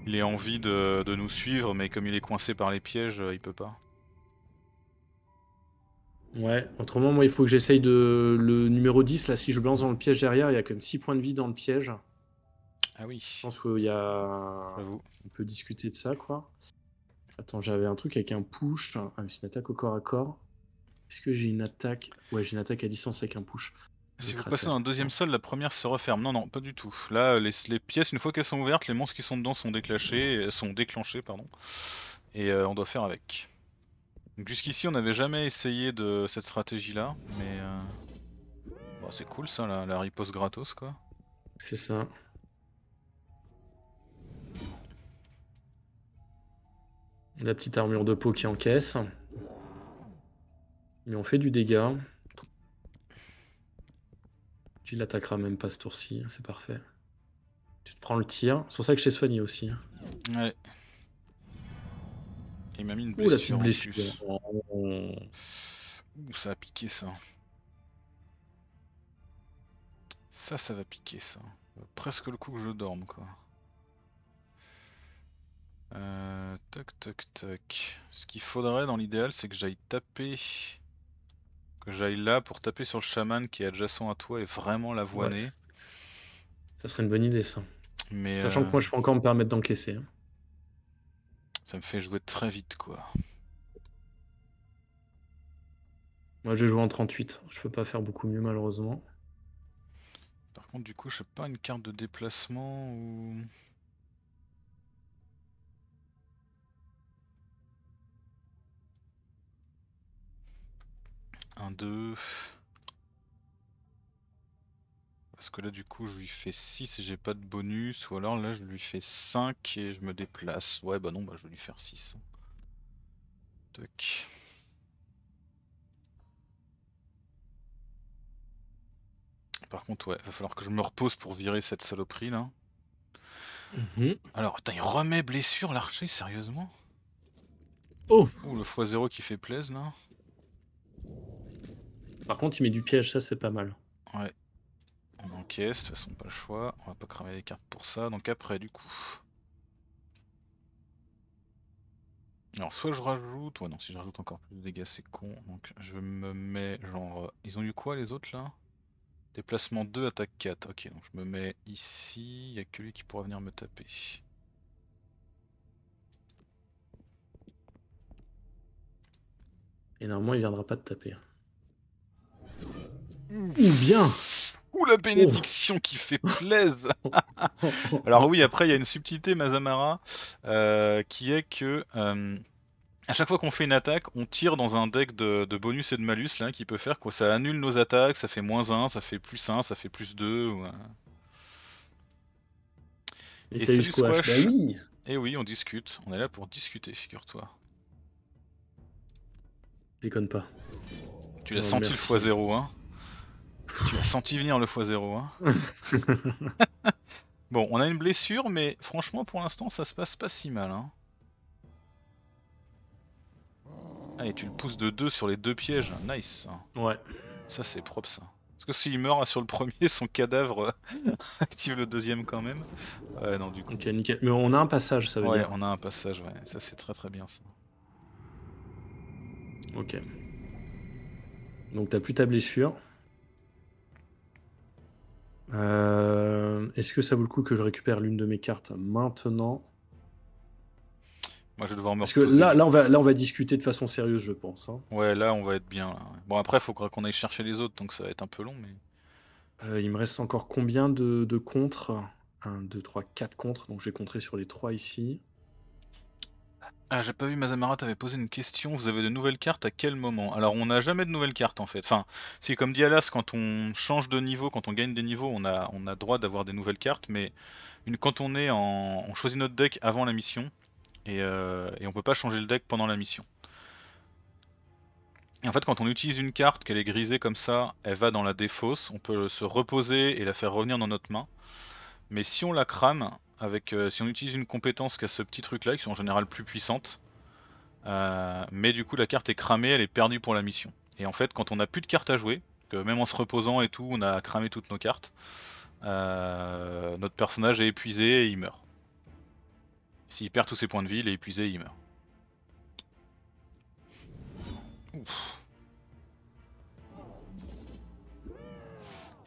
il ait envie de, de, nous suivre, mais comme il est coincé par les pièges, il peut pas. Ouais, autrement, moi, il faut que j'essaye de. Le numéro 10, là, si je balance dans le piège derrière, il y a comme 6 points de vie dans le piège. Ah oui. Je pense qu'il y a. On peut discuter de ça, quoi. Attends, j'avais un truc avec un push. Ah, c'est une attaque au corps à corps. Est-ce que j'ai une attaque Ouais, j'ai une attaque à distance avec un push. Si vous passez dans un deuxième sol, la première se referme. Non, non, pas du tout. Là, les, pièces, une fois qu'elles sont ouvertes, les monstres qui sont dedans sont déclenchés, euh, sont déclenchés pardon, et euh, on doit faire avec. Jusqu'ici, on n'avait jamais essayé de cette stratégie-là, mais euh, c'est cool ça, la, la riposte gratos quoi. C'est ça. La petite armure de peau qui encaisse. Mais on fait du dégât. Tu l'attaqueras même pas ce tour-ci, hein, c'est parfait. Tu te prends le tir. C'est pour ça que je t'ai soigné aussi. Hein. Ouais. Il m'a mis une blessure. Ouh, la petite blessure. ça a piqué ça. Ça, ça va piquer ça. Presque le coup que je dorme quoi. Euh, tac, tac, tac. Ce qu'il faudrait dans l'idéal, c'est que j'aille taper. Que j'aille là pour taper sur le chaman qui est adjacent à toi et vraiment l'avoiner. Ça serait une bonne idée, ça. Mais Sachant que euh, moi, je peux encore me permettre d'encaisser. Hein. Ça me fait jouer très vite, quoi. Moi, je joue en 38. Je peux pas faire beaucoup mieux, malheureusement. Par contre, du coup, je sais pas une carte de déplacement ou. 2. Parce que là, du coup, je lui fais 6 et j'ai pas de bonus. Ou alors là, je lui fais 5 et je me déplace. Ouais, bah non, bah, je vais lui faire 6. Par contre, ouais, va falloir que je me repose pour virer cette saloperie là. Mhm. Alors, il remet blessure l'archer, sérieusement Oh le x0 qui fait plaise là. Par contre, il met du piège, ça c'est pas mal. Ouais. On encaisse, de toute façon, pas le choix. On va pas cramer les cartes pour ça. Donc après, du coup. Alors, soit je rajoute. Ouais, non, si je rajoute encore plus de dégâts, c'est con. Donc, je me mets genre. Euh, ils ont eu quoi les autres là Déplacement 2, attaque 4. Ok, donc je me mets ici. Il a que lui qui pourra venir me taper. Et normalement, il viendra pas te taper. Hein. Ou bien ou la bénédiction oh. qui fait plaise Alors oui, après, il y a une subtilité, Mazamara, euh, qui est que... Euh, à chaque fois qu'on fait une attaque, on tire dans un deck de, bonus et de malus là, qui peut faire quoi Ça annule nos attaques, ça fait moins 1, ça fait plus 1, ça fait plus 2. Euh. Et, c'est du bah oui. Et eh oui, on discute. On est là pour discuter, figure-toi. Déconne pas. Tu l'as senti le x0, hein tu as senti venir le x0. Hein. bon, on a une blessure, mais franchement, pour l'instant, ça se passe pas si mal. Hein. et tu le pousses de 2 sur les deux pièges. Nice. Hein. Ouais. Ça, c'est propre, ça. Parce que s'il meurt hein, sur le premier, son cadavre euh, active le deuxième quand même. Ouais, non, du coup. Ok, Mais on a un passage, ça veut dire. Ouais, on a un passage, ouais. Ça, c'est très très bien, ça. Ok. Donc, t'as plus ta blessure. Euh, est-ce que ça vaut le coup que je récupère l'une de mes cartes maintenant Moi, je vais devoir me Parce que là, là, on va, là, on va discuter de façon sérieuse, je pense. Hein. Ouais, là, on va être bien. Bon, après, il faudra qu'on aille chercher les autres, donc ça va être un peu long. mais... Euh, il me reste encore combien de, de contres 1, 2, 3, 4 contres. Donc, j'ai vais sur les 3 ici. Ah, j'ai pas vu, Mazamarat avait posé une question. Vous avez de nouvelles cartes à quel moment Alors, on n'a jamais de nouvelles cartes en fait. Enfin, c'est comme dit Alas, quand on change de niveau, quand on gagne des niveaux, on a, on a droit d'avoir des nouvelles cartes, mais quand on est en. On choisit notre deck avant la mission, et, euh, et on peut pas changer le deck pendant la mission. Et en fait, quand on utilise une carte, qu'elle est grisée comme ça, elle va dans la défausse. On peut se reposer et la faire revenir dans notre main. Mais si on la crame, euh, si on utilise une compétence qu'à ce petit truc là, qui sont en général plus puissantes. Euh, mais du coup la carte est cramée, elle est perdue pour la mission. Et en fait quand on n'a plus de cartes à jouer, que même en se reposant et tout, on a cramé toutes nos cartes, euh, notre personnage est épuisé et il meurt. S'il perd tous ses points de vie, il est épuisé et il meurt. Ouf.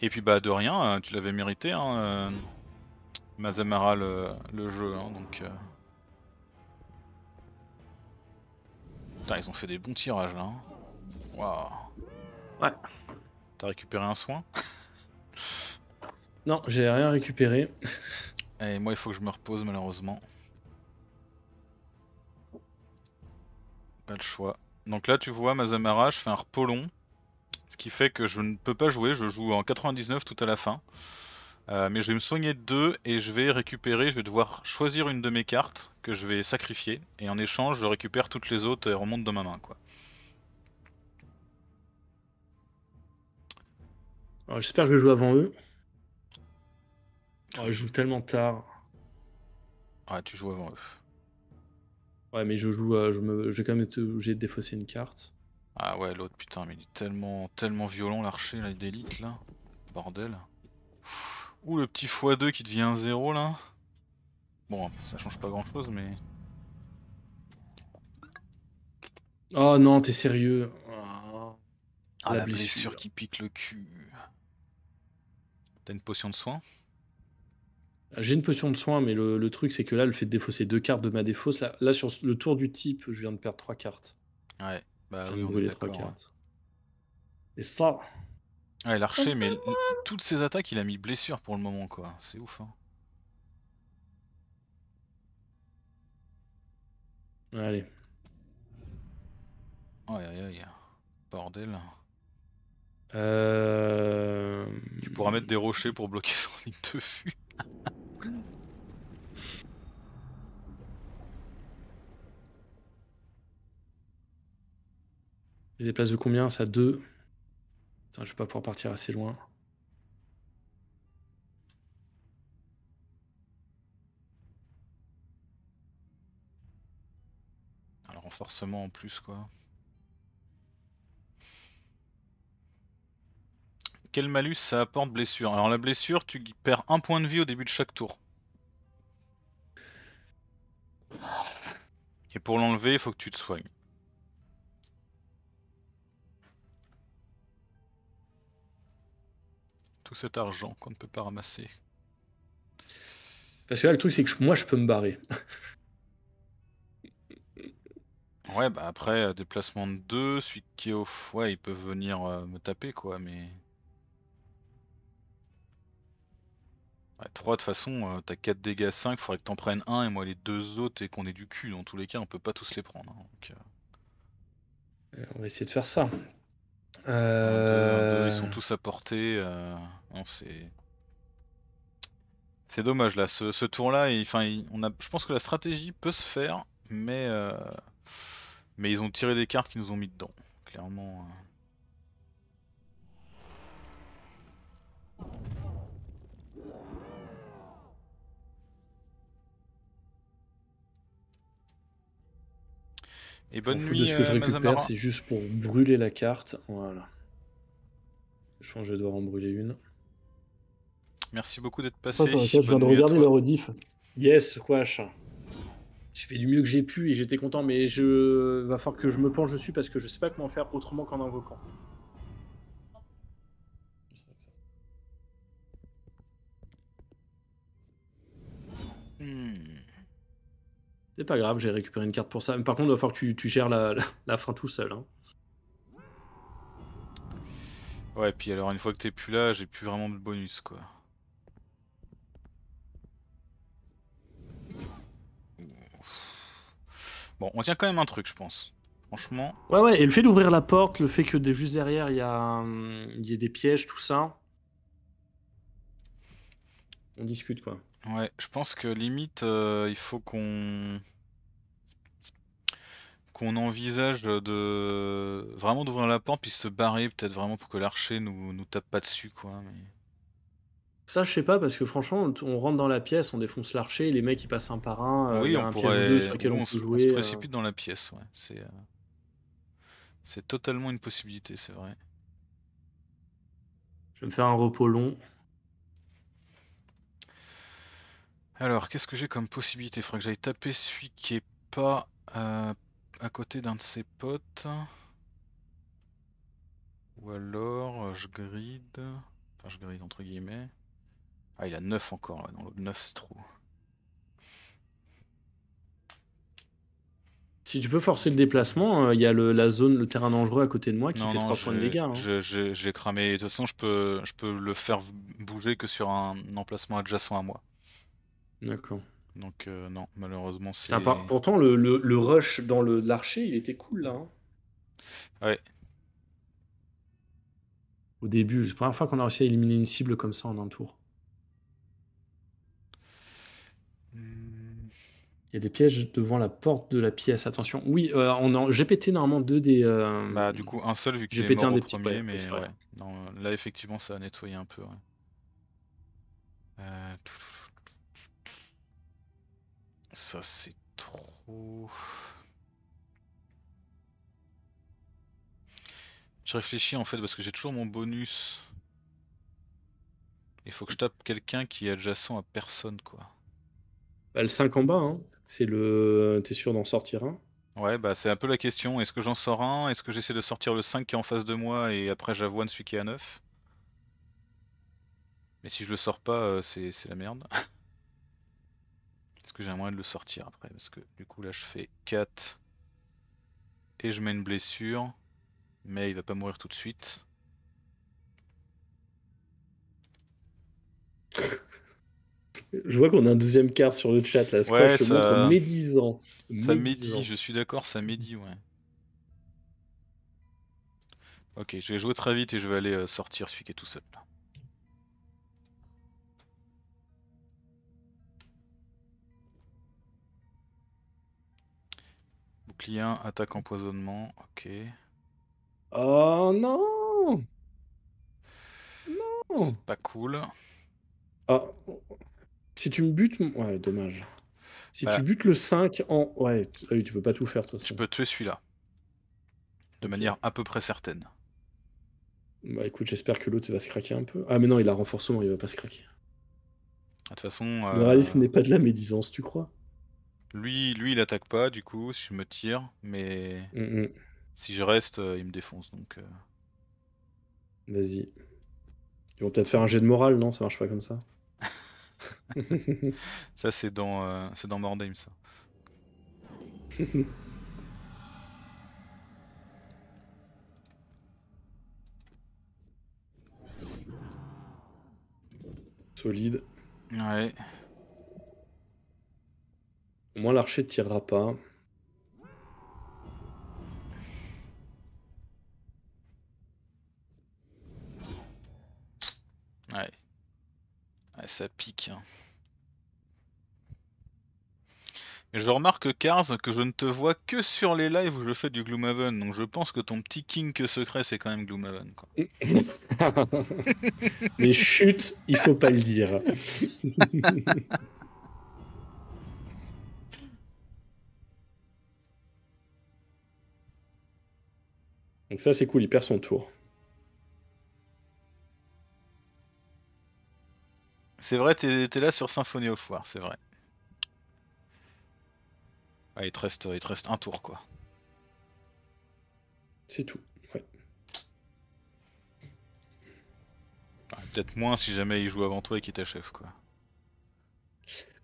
Et puis bah de rien, hein, tu l'avais mérité hein. Mazamara le, jeu, hein, donc. Euh. Putain, ils ont fait des bons tirages là. Hein. Waouh. Ouais. T'as récupéré un soin Non, j'ai rien récupéré. Et moi, il faut que je me repose malheureusement. Pas le choix. Donc là, tu vois, Mazamara, je fais un repos long. Ce qui fait que je ne peux pas jouer, je joue en 99 tout à la fin. Euh, mais je vais me soigner de deux et je vais récupérer, je vais devoir choisir une de mes cartes que je vais sacrifier. Et en échange, je récupère toutes les autres et remonte dans ma main. quoi. J'espère que je joue avant eux. Oh, je joue tellement tard. Ouais, ah, tu joues avant eux. Ouais, mais je joue, euh, je me, quand même être obligé de défausser une carte. Ah ouais, l'autre putain, mais il est tellement, tellement violent l'archer, la d'élite là, bordel. Ouh, le petit x2 qui devient 0 là. Bon, ça change pas grand chose, mais. Oh non, t'es sérieux. Ah, ah la, blessure. qui pique le cul. T'as une potion de soin ah, J'ai une potion de soin, mais le, truc, c'est que là, le fait de défausser deux cartes de ma défausse, là, sur le tour du type, je viens de perdre trois cartes. Ouais, bah oui, les trois hein. cartes. Et ça, Ouais, l'archer, mais toutes ses attaques, il a mis blessure pour le moment, quoi. C'est ouf. Hein. Allez. Aïe aïe aïe. Bordel. Euh... Tu pourras mettre des rochers pour bloquer son ligne de vue. Les déplace de combien Ça 2 je ne vais pas pouvoir partir assez loin. Alors renforcement en plus quoi. Quel malus ça apporte blessure Alors la blessure, tu perds un point de vie au début de chaque tour. Et pour l'enlever, il faut que tu te soignes. cet argent qu'on ne peut pas ramasser. Parce que là, le truc, c'est que moi, je peux me barrer. ouais, bah après, euh, déplacement de 2, celui qui au. Ouais, ils peuvent venir euh, me taper, quoi, mais. Ouais, 3 de façon, tu euh, t'as 4 dégâts 5, faudrait que t'en prennes un et moi les deux autres et qu'on ait du cul. Dans tous les cas, on peut pas tous les prendre. Hein, on va essayer de faire ça. Euh, ils sont tous à portée. Euh, C'est dommage là, ce, tour-là, enfin, on a, je pense que la stratégie peut se faire, mais euh, mais ils ont tiré des cartes qui nous ont mis dedans, clairement. Et bonne nuit. De ce que je euh, récupère, c'est juste pour brûler la carte. Voilà. Je pense que je vais devoir en brûler une. Merci beaucoup d'être passé. je viens de regarder le rediff. Yes, squash. J'ai fait du mieux que j'ai pu et j'étais content, mais je va falloir que je me penche dessus parce que je sais pas comment faire autrement qu'en invoquant. Hmm. C'est pas grave, j'ai récupéré une carte pour ça. par contre, il va falloir que tu, gères la, fin tout seul. Hein. Ouais, et puis alors une fois que t'es plus là, j'ai plus vraiment de bonus quoi. Bon, on tient quand même un truc, je pense. Franchement. Ouais, ouais, et le fait d'ouvrir la porte, le fait que des, juste derrière il y, a, y ait des pièges, tout ça. On discute quoi. Ouais, je pense que limite, euh, il faut qu'on qu'on envisage de vraiment d'ouvrir la porte puis se barrer peut-être vraiment pour que l'archer nous nous tape pas dessus quoi. Ça, je sais pas, parce que franchement, on rentre dans la pièce, on défonce l'archer, les mecs ils passent un par un. Euh, on sur on, se euh. précipite dans la pièce, ouais. C'est, c'est totalement une possibilité, c'est vrai. Je vais me faire un repos long. Alors, qu'est-ce que j'ai comme possibilité Il faudrait que j'aille taper celui qui est pas euh, à côté d'un de ses potes. Ou alors, euh, je grid. Enfin, je grid entre guillemets. Ah, il a 9 encore. Là. dans le 9, c'est trop. Si tu peux forcer le déplacement, euh, il y a le, la zone, le terrain dangereux à côté de moi qui fait 3 points de dégâts. Hein. J'ai cramé. De toute façon, je peux, je peux le faire bouger que sur un emplacement adjacent à moi. D'accord. Donc euh, non, malheureusement c'est. pourtant le, rush dans le l'archer, il était cool là. Hein. Ouais. Au début, c'est la première fois qu'on a réussi à éliminer une cible comme ça en un tour. Hmm. Il y a des pièges devant la porte de la pièce. Attention. Oui, euh, on en... j'ai pété normalement deux des. Euh, bah, du coup, un seul vu que j'ai pété un des mais là effectivement, ça a nettoyé un peu. Ça, c'est trop... Je réfléchis en fait parce que j'ai toujours mon bonus. Il faut que je tape quelqu'un qui est adjacent à personne quoi. Bah, le 5 en bas, hein. c'est le. Euh, t'es sûr d'en sortir un Ouais, bah c'est un peu la question. Est-ce que j'en sors un Est-ce que j'essaie de sortir le 5 qui est en face de moi et après j'avoine celui qui est à 9 Mais si je le sors pas, euh, c'est la merde. est que j'ai un moyen de le sortir après Parce que du coup là je fais 4 et je mets une blessure, mais il va pas mourir tout de suite. Je vois qu'on a un deuxième quart sur le chat là. ce ouais, ça... montre médisant. Ça médit, je suis d'accord, ça médit, ouais. Ok, je vais jouer très vite et je vais aller euh, sortir celui qui est tout seul attaque empoisonnement, ok. Oh non Non pas cool. Ah, si tu me butes... Ouais, dommage. Si bah tu butes le 5 en... Ouais, ah tu peux pas tout faire, Tu peux tuer celui-là. De manière à peu près certaine. Bah écoute, j'espère que l'autre va se craquer un peu. Ah mais non, il a renforcement, il va pas se craquer. Ah, de toute façon... ce euh, n'est pas de la médisance, tu crois lui, lui, il attaque pas, du coup, si je me tire, mais si je reste, euh, il me défonce. Donc, euh. Vas-y. Ils vont peut-être faire un jet de morale, non Ça marche pas comme ça. ça, c'est dans, euh, c'est dans Mordheim, ça. Solide. Ouais. Moi, l'archer tirera pas. Ouais. ouais ça pique. Hein. Je remarque, Kars, que je ne te vois que sur les lives où je fais du Gloomhaven, donc je pense que ton petit kink secret, c'est quand même Gloomhaven. Mais chut, il faut pas le dire. Donc ça c'est cool, il perd son tour. C'est vrai, t'es là sur Symphony of War, c'est vrai. Ah, il, te reste, il reste un tour quoi. C'est tout. Ah, peut-être moins si jamais il joue avant toi et qu'il t'achève quoi.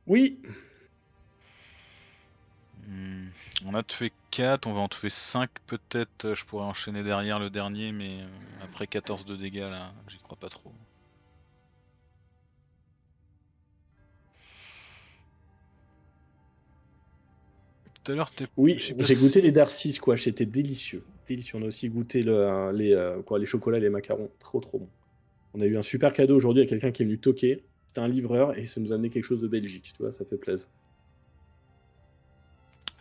Oui, Hmm. On a tué 4, on va en tuer 5 peut-être. Je pourrais enchaîner derrière le dernier, mais euh, après 14 de dégâts là, j'y crois pas trop. Tout à l'heure, Oui, j'ai goûté les darcis quoi, c'était délicieux. Délicieux. On a aussi goûté le, les, euh, quoi, les chocolats et les macarons. Trop, trop bon. On a eu un super cadeau aujourd'hui à quelqu'un qui est venu toquer. C'était un livreur et ça nous a amené quelque chose de Belgique, tu vois, ça fait plaisir.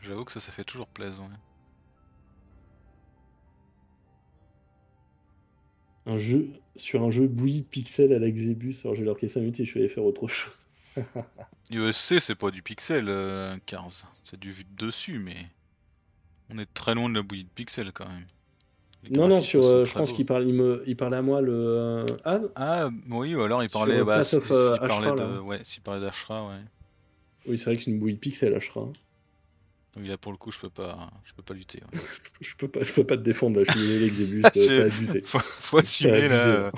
J'avoue que ça, ça fait toujours plaisir. Un jeu, sur un jeu bouilli de pixels à l'exébus. alors j'ai leur laissé 5 minutes et je suis allé faire autre chose. USC, c'est pas du pixel Cars. Euh, c'est du dessus, mais on est très loin de la bouillie de pixels quand même. non, non, sur, euh, je pense qu'il parle, il me, il parlait à moi le. Ah, ah oui, ou alors il parlait. Bah, ouais, parlait d'Ashra, ouais. Oui, c'est vrai que c'est une bouillie de pixels, Ashra. Donc là, pour le coup, je peux pas, je peux pas lutter. je peux pas, je peux pas te défendre là. Je suis avec des début, pas abusé. Faut, assumer là.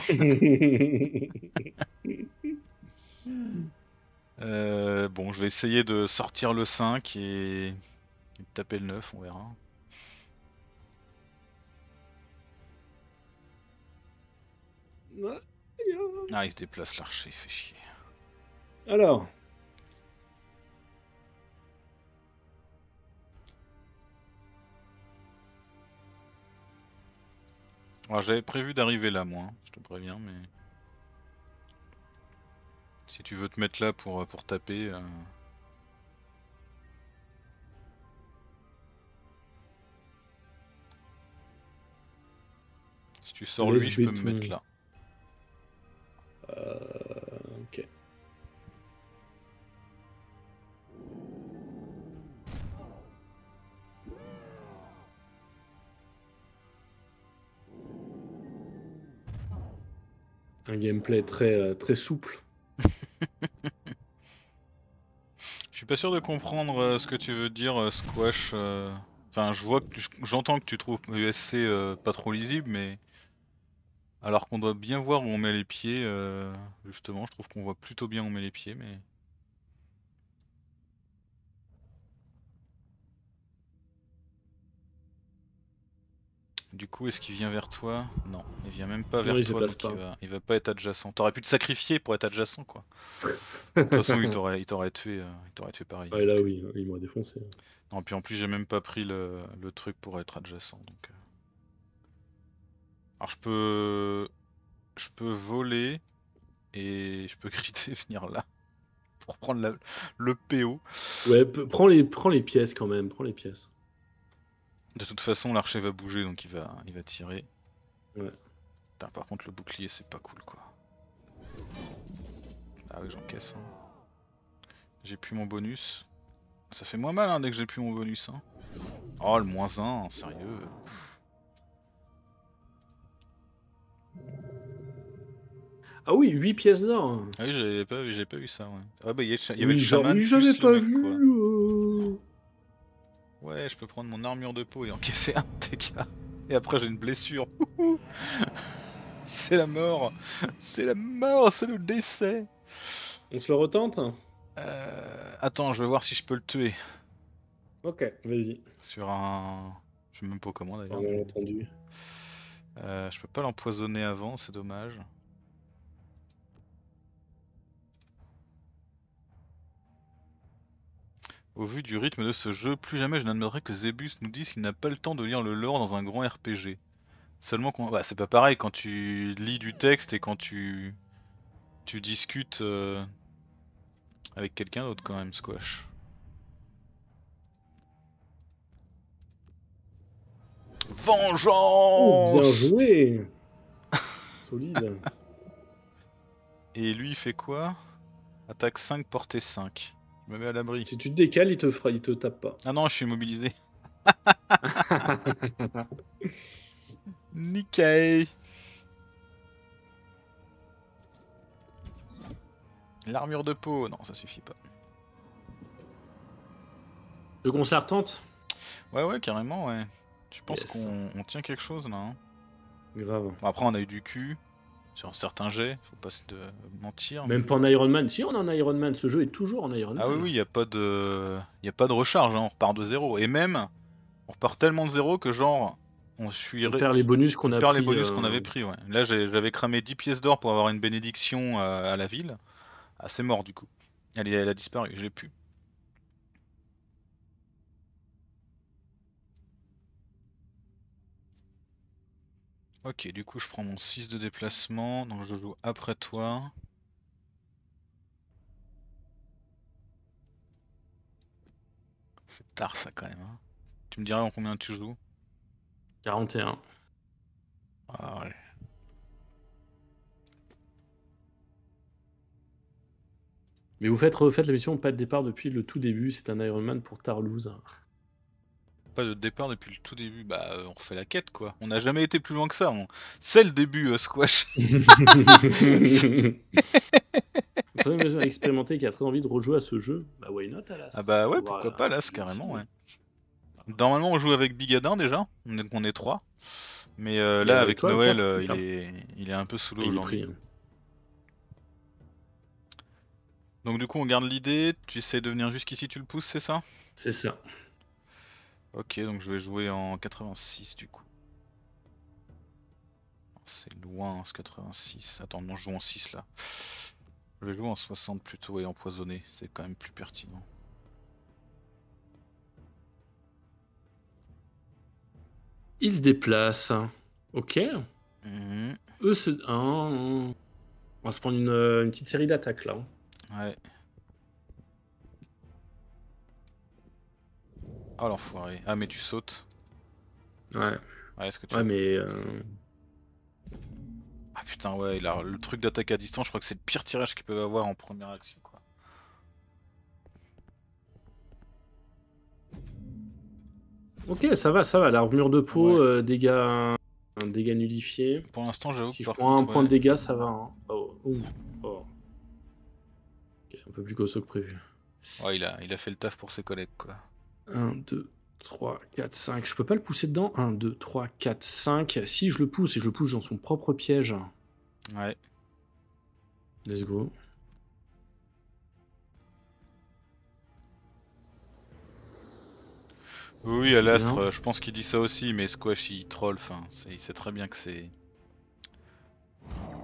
Euh, bon, je vais essayer de sortir le 5 et, de taper le 9, on verra. Ah, il se déplace l'archer, fait chier. Alors, j'avais prévu d'arriver là moi, hein. je te préviens, mais... Si tu veux te mettre là pour, euh, pour taper... Euh, si tu sors lui, je peux me mettre là. Euh, ok. un gameplay très, euh, très souple. Je suis pas sûr de comprendre euh, ce que tu veux dire, euh, Squash. Enfin, je vois que j'entends que tu trouves USC pas trop lisible, mais alors qu'on doit bien voir où on met les pieds, justement, je trouve qu'on voit plutôt bien où on met les pieds, mais. Du coup, est-ce qu'il vient vers toi Non, il vient même pas vers toi. Il, donc Il, va, pas être adjacent. T'aurais pu te sacrifier pour être adjacent, quoi. de toute façon, il t'aurait, tué, il t'aurait euh, pareil. Ouais, là, oui, il m'aurait défoncé. Non, puis en plus, j'ai même pas pris le, truc pour être adjacent, donc. Euh. Alors, je peux, je peux voler et je peux et venir là pour prendre le PO. Ouais, prends les, prends les pièces quand même, prends les pièces. De toute façon, l'archer va bouger, donc il va, il va tirer. par contre, le bouclier, c'est pas cool, quoi. Ah oui, j'encaisse. Hein. J'ai plus mon bonus. Ça fait moins mal hein, dès que j'ai plus mon bonus. Hein. Oh, le moins 1, sérieux. Ah oui, 8 pièces d'or. Ah oui, j'avais pas, pas, vu ça, ouais. Ah bah, il y, avait le J'avais pas vu. Euh. Ouais, je peux prendre mon armure de peau et encaisser un TK. Et après, j'ai une blessure. c'est la mort. C'est la mort, c'est le décès. On se le retente hein. euh, Attends, je vais voir si je peux le tuer. Ok, vas-y. Sur un. Je sais même pas comment d'ailleurs. Bien entendu. Euh, je peux pas l'empoisonner avant, c'est dommage. Au vu du rythme de ce jeu, plus jamais je n'admettrai que Zebus nous dise qu'il n'a pas le temps de lire le lore dans un grand RPG. Seulement, bah, c'est pas pareil quand tu lis du texte et quand tu, tu discutes euh, avec quelqu'un d'autre quand même, Squash. Vengeance Bien joué Solide Et lui, il fait quoi Attaque 5, portée 5 à l'abri. Si tu te décales, il te, fera... il te tape pas. Ah non, je suis immobilisé. Nikkei. L'armure de peau, non, ça suffit pas. le concertante tente Ouais, ouais, carrément, ouais. Je pense qu'on tient quelque chose là. Hein. Grave. après, on a eu du cul sur certains jets, faut pas se mentir. Même pas en Iron Man. Si on est en Iron Man, ce jeu est toujours en Iron Man. Ah oui, il n'y a pas de, y a pas de recharge, hein. on repart de zéro. Et même, on repart tellement de zéro que genre, on suit. On perd les bonus qu'on a. Perd les bonus qu'on euh, avait pris. Là, j'avais cramé 10 pièces d'or pour avoir une bénédiction à la ville. Ah, c'est mort du coup. Elle, elle a disparu, je l'ai plus. Ok, du coup je prends mon 6 de déplacement, donc je joue après toi. C'est tard ça quand même. Hein. Tu me diras en combien tu joues 41. Ah ouais. Mais vous faites, la mission pas de départ depuis le tout début, c'est un Ironman pour Tarlouse pas de départ depuis le tout début, bah euh, on fait la quête quoi. On n'a jamais été plus loin que ça. C'est le début euh, squash. expérimenté qui a très envie de rejouer à ce jeu. Bah why not Alas Ah bah ouais, pourquoi pas Alas carrément Normalement on joue avec Bigadin déjà, on est trois. Mais euh, là avec Noël il, est... il est un peu sous l'eau hein. Donc du coup on garde l'idée, tu essaies de venir jusqu'ici, tu le pousses, c'est ça C'est ça. Ok, donc je vais jouer en 86 du coup. C'est loin ce 86. Attends, non, je joue en 6 là. Je vais jouer en 60 plutôt et empoisonner. c'est quand même plus pertinent. Il se déplace. Ok. Mhm. Eux, ah. on va se prendre une petite série d'attaques là. Ouais. Oh l'enfoiré. Ah mais tu sautes. Ouais. Ouais, ce que tu... ouais mais... Euh, ah putain ouais, a le truc d'attaque à distance, je crois que c'est le pire tirage qu'ils peuvent avoir en première action quoi. Ok, ça va, ça va. l'armure de peau, euh, dégâts, un dégât nullifié. Pour l'instant, j'avoue si que. je prends un point de dégâts, ça va. Hein. Oh. oh. un peu plus costaud que prévu. Ouais, il a, il a fait le taf pour ses collègues, quoi. 1, 2, 3, 4, 5. Je peux pas le pousser dedans 1, 2, 3, 4, 5. Si je le pousse et je le pousse dans son propre piège. Ouais. Let's go. Oui, à l'astre, euh, je pense qu'il dit ça aussi, mais Squash il troll, il sait très bien que c'est.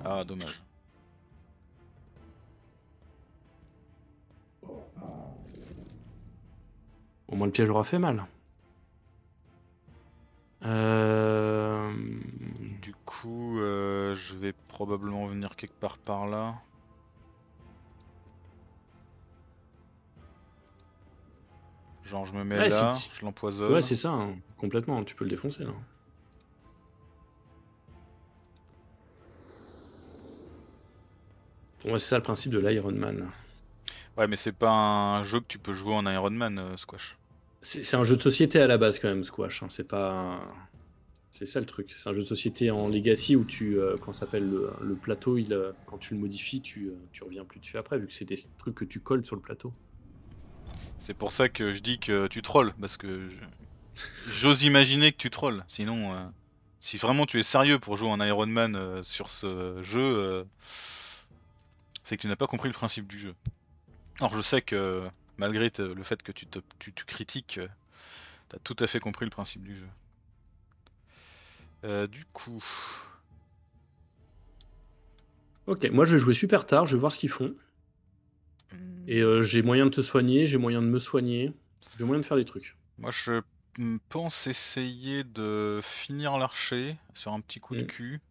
Ah, dommage. Au moins le piège aura fait mal. Euh, du coup, euh, je vais probablement venir quelque part par là. Genre, je me mets là, je l'empoisonne. Ouais, c'est ça, hein. complètement. Tu peux le défoncer là. Pour moi, c'est ça le principe de l'Iron Man. Ouais, mais c'est pas un jeu que tu peux jouer en Iron Man, euh, Squash. C'est un jeu de société à la base quand même, Squash. Hein. C'est pas. C'est ça le truc. C'est un jeu de société en Legacy où tu, euh, quand s'appelle le, plateau, il, euh, quand tu le modifies, euh, tu, reviens plus dessus après, vu que c'est des trucs que tu colles sur le plateau. C'est pour ça que je dis que tu trolls, parce que j'ose imaginer que tu trolls. Sinon, euh, si vraiment tu es sérieux pour jouer un Iron Man sur ce jeu, c'est que tu n'as pas compris le principe du jeu. Alors je sais que malgré le fait que tu, te, tu, tu critiques, euh, tout à fait compris le principe du jeu. Euh, du coup. Ok, moi je vais jouer super tard, je vais voir ce qu'ils font. Hmm. Et euh, j'ai moyen de te soigner, j'ai moyen de me soigner, j'ai moyen de faire des trucs. Moi je pense essayer de finir l'archer sur un petit coup de hmm. cul.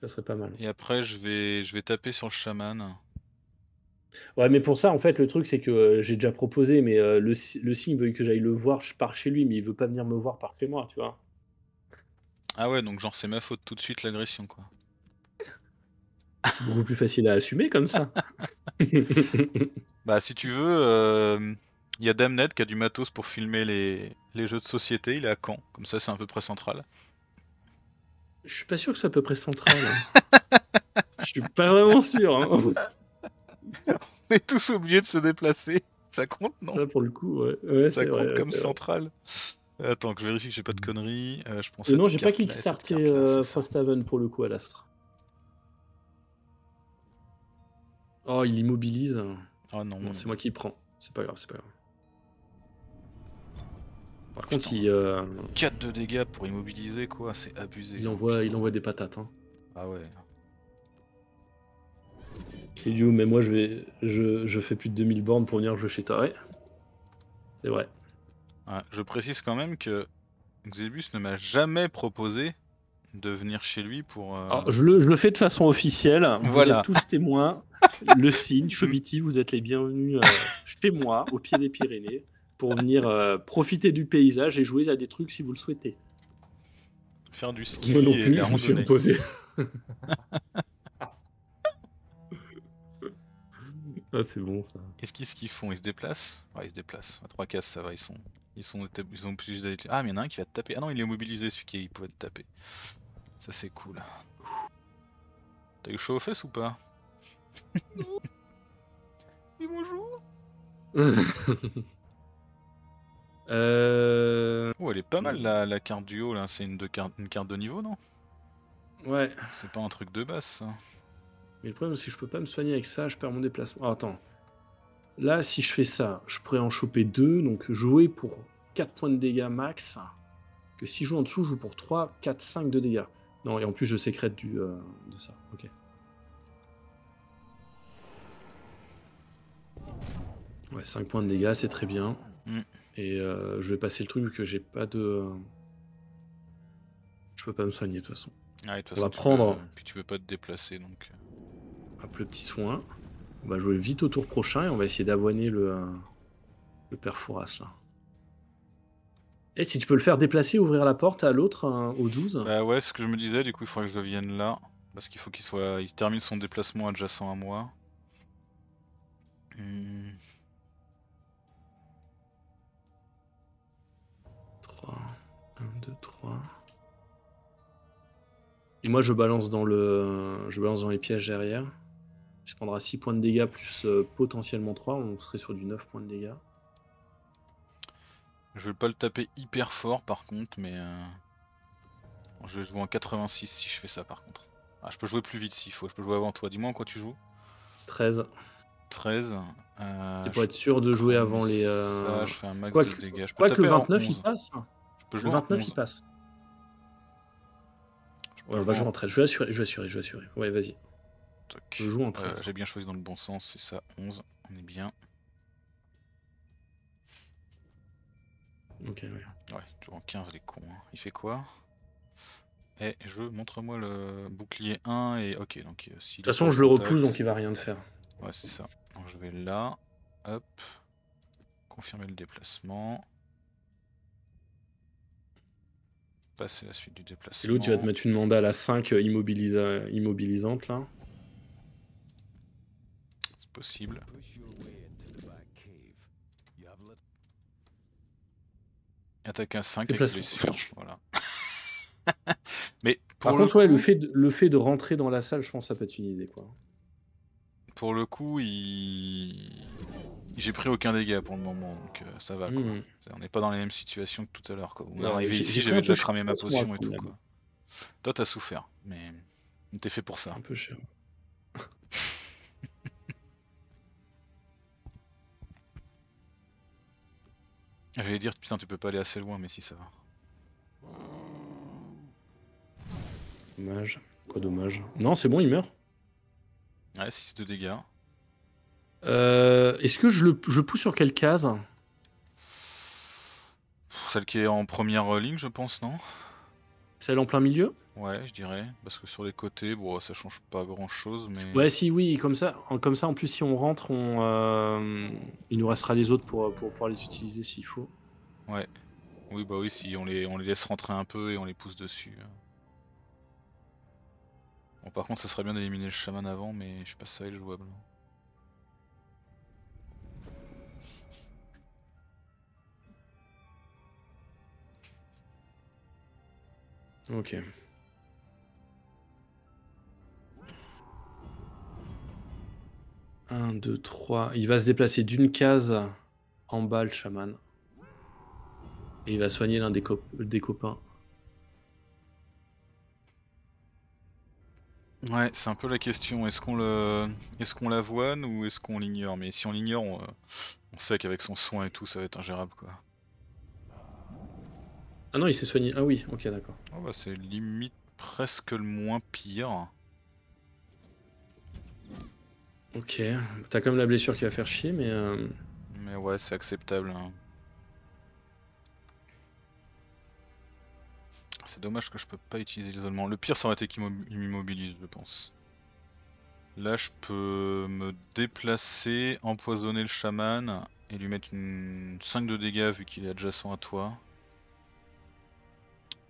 Ça serait pas mal. Et après je vais, je vais taper sur le chaman. Ouais, mais pour ça, en fait, le truc, c'est que euh, j'ai déjà proposé, mais euh, le, signe veut que j'aille le voir, je pars chez lui, mais il veut pas venir me voir par chez moi, tu vois. Ah ouais, donc genre c'est ma faute tout de suite l'agression, quoi. C'est beaucoup plus facile à assumer comme ça. bah si tu veux, euh, il y a Damned qui a du matos pour filmer les, jeux de société, il est à Caen, comme ça c'est à peu près central. Je suis pas sûr que c'est à peu près central. Hein. Je suis pas vraiment sûr. Hein. on est tous obligés de se déplacer. Ça compte, non Ça, pour le coup, ouais. ça compte comme central Attends, que je vérifie que j'ai pas de mm. conneries. Euh, je pense euh, non, j'ai pas kickstarté euh, Frosthaven pour le coup à l'astre. Oh, il immobilise. Ah non. c'est moi qui prends. C'est pas grave, c'est pas grave. Par contre, il. 4 euh, de dégâts pour immobiliser, quoi, c'est abusé. Il envoie, il envoie des patates. Hein. Ah ouais, et du coup, mais moi, je, vais, je, je fais plus de 2000 bornes pour venir jouer chez Taré. C'est vrai. je précise quand même que Xebus ne m'a jamais proposé de venir chez lui pour. Euh, je, le, je, le, fais de façon officielle. Vous êtes tous témoins. le signe, Chobiti, vous êtes les bienvenus euh, chez moi, au pied des Pyrénées, pour venir euh, profiter du paysage et jouer à des trucs si vous le souhaitez. Faire du ski. Moi non plus, je me suis imposé. Ah, c'est bon ça. Qu'est-ce qu'ils font Ils se déplacent Ouais ils se déplacent. À 3 cases, ça va, ils sont. Ils sont, ils ont plus Ah, mais il a un qui va te taper. Ah non, il est mobilisé, celui qui pouvait te taper. Ça, c'est cool. T'as eu chaud aux fesses ou pas Non bonjour euh... Oh, elle est pas mal la, carte du haut là, c'est une, une carte de niveau non Ouais. C'est pas un truc de basse ça. Mais le problème, c'est que je peux pas me soigner avec ça, je perds mon déplacement. Ah, attends. Là, si je fais ça, je pourrais en choper deux. donc jouer pour 4 points de dégâts max. Que si je joue en dessous, je joue pour 3, 4, 5 de dégâts. Non, et en plus, je sécrète du, euh, de ça. Ok. Ouais, 5 points de dégâts, c'est très bien. Mm. Et euh, je vais passer le truc vu que j'ai pas de. Je peux pas me soigner de toute façon. Ah, de toute façon, On va prendre. Puis tu peux pas te déplacer donc. Euh. Un petit soin. On va jouer vite au tour prochain et on va essayer d'avoiner le, père fouras là. Et si tu peux le faire déplacer, ouvrir la porte à l'autre, hein, au 12 Bah ouais, ce que je me disais, du coup il faudrait que je vienne là. Parce qu'il faut qu'il soit. il termine son déplacement adjacent à moi. 3. 1, 2, 3. Et moi je balance dans le. Je balance dans les pièges derrière. Ça prendra 6 points de dégâts plus euh, potentiellement 3, on serait sur du 9 points de dégâts. Je vais pas le taper hyper fort par contre, mais euh, je vais jouer en 86 si je fais ça par contre. Ah, je peux jouer plus vite s'il faut, je peux jouer avant toi. Dis-moi en quoi tu joues 13. 13. Euh, c'est pour être sûr de jouer avant les. je fais un Je le 29 il passe. Je peux bah, jouer le 29 il passe. Je, je vais assurer, je vais assurer, je vais assurer. Ouais, vas-y. Je joue en euh, J'ai bien choisi dans le bon sens, c'est ça, 11, on est bien. Ok, ouais. Ouais, toujours en 15, les cons. Hein. Il fait quoi Eh, je montre-moi le bouclier 1 et ok, donc euh, si. De toute façon, je le repousse donc il va rien te faire. Ouais, c'est ça. Donc je vais là, hop, confirmer le déplacement. Passer la suite du déplacement. l'eau tu vas te mettre une mandale à 5 immobilisante là possible. Attaque un 5 voilà. Mais Par contre, ouais, le, fait de, le fait de rentrer dans la salle, je pense que ça peut être une idée. Quoi. Pour le coup, il... j'ai pris aucun dégât pour le moment, donc euh, ça va. Hmm. On n'est pas dans les mêmes situations que tout à l'heure. On arrivé ici, j'avais déjà cramé ma potion et tout. Quoi. Toi, t'as souffert, mais t'es fait pour ça. Un peu cher. J'allais dire, putain, tu peux pas aller assez loin, mais si ça va. Dommage. Quoi, dommage. Non, c'est bon, il meurt. Ouais, 6 de dégâts. Euh, Est-ce que je le je pousse sur quelle case Celle qui est en première ligne, je pense, non celle en plein milieu Ouais, je dirais. Parce que sur les côtés, bon, ça change pas grand chose. Mais... Ouais, si, oui, comme ça, comme ça en plus, si on rentre, on, euh, il nous restera des autres pour, pouvoir les utiliser s'il faut. Ouais. Oui, bah oui, si on les, on les laisse rentrer un peu et on les pousse dessus. Hein. Bon, par contre, ça serait bien d'éliminer le chaman avant, mais je sais pas ça est jouable. Hein. Ok. 1, 2, 3. Il va se déplacer d'une case en bas, le chaman. Et il va soigner l'un des, des copains. Ouais, c'est un peu la question. Est-ce qu'on le, est-ce qu'on l'avoine ou est-ce qu'on l'ignore Mais si on l'ignore, on, euh, on sait qu'avec son soin et tout, ça va être ingérable, quoi. Ah non, il s'est soigné. Ah oui, ok, d'accord. Ah bah, c'est limite presque le moins pire. Ok, t'as quand même la blessure qui va faire chier, mais... Euh, mais ouais, c'est acceptable. Hein. C'est dommage que je peux pas utiliser l'isolement. Le pire, ça aurait été qu'il m'immobilise, je pense. Là, je peux me déplacer, empoisonner le chaman et lui mettre une 5 de dégâts vu qu'il est adjacent à toi.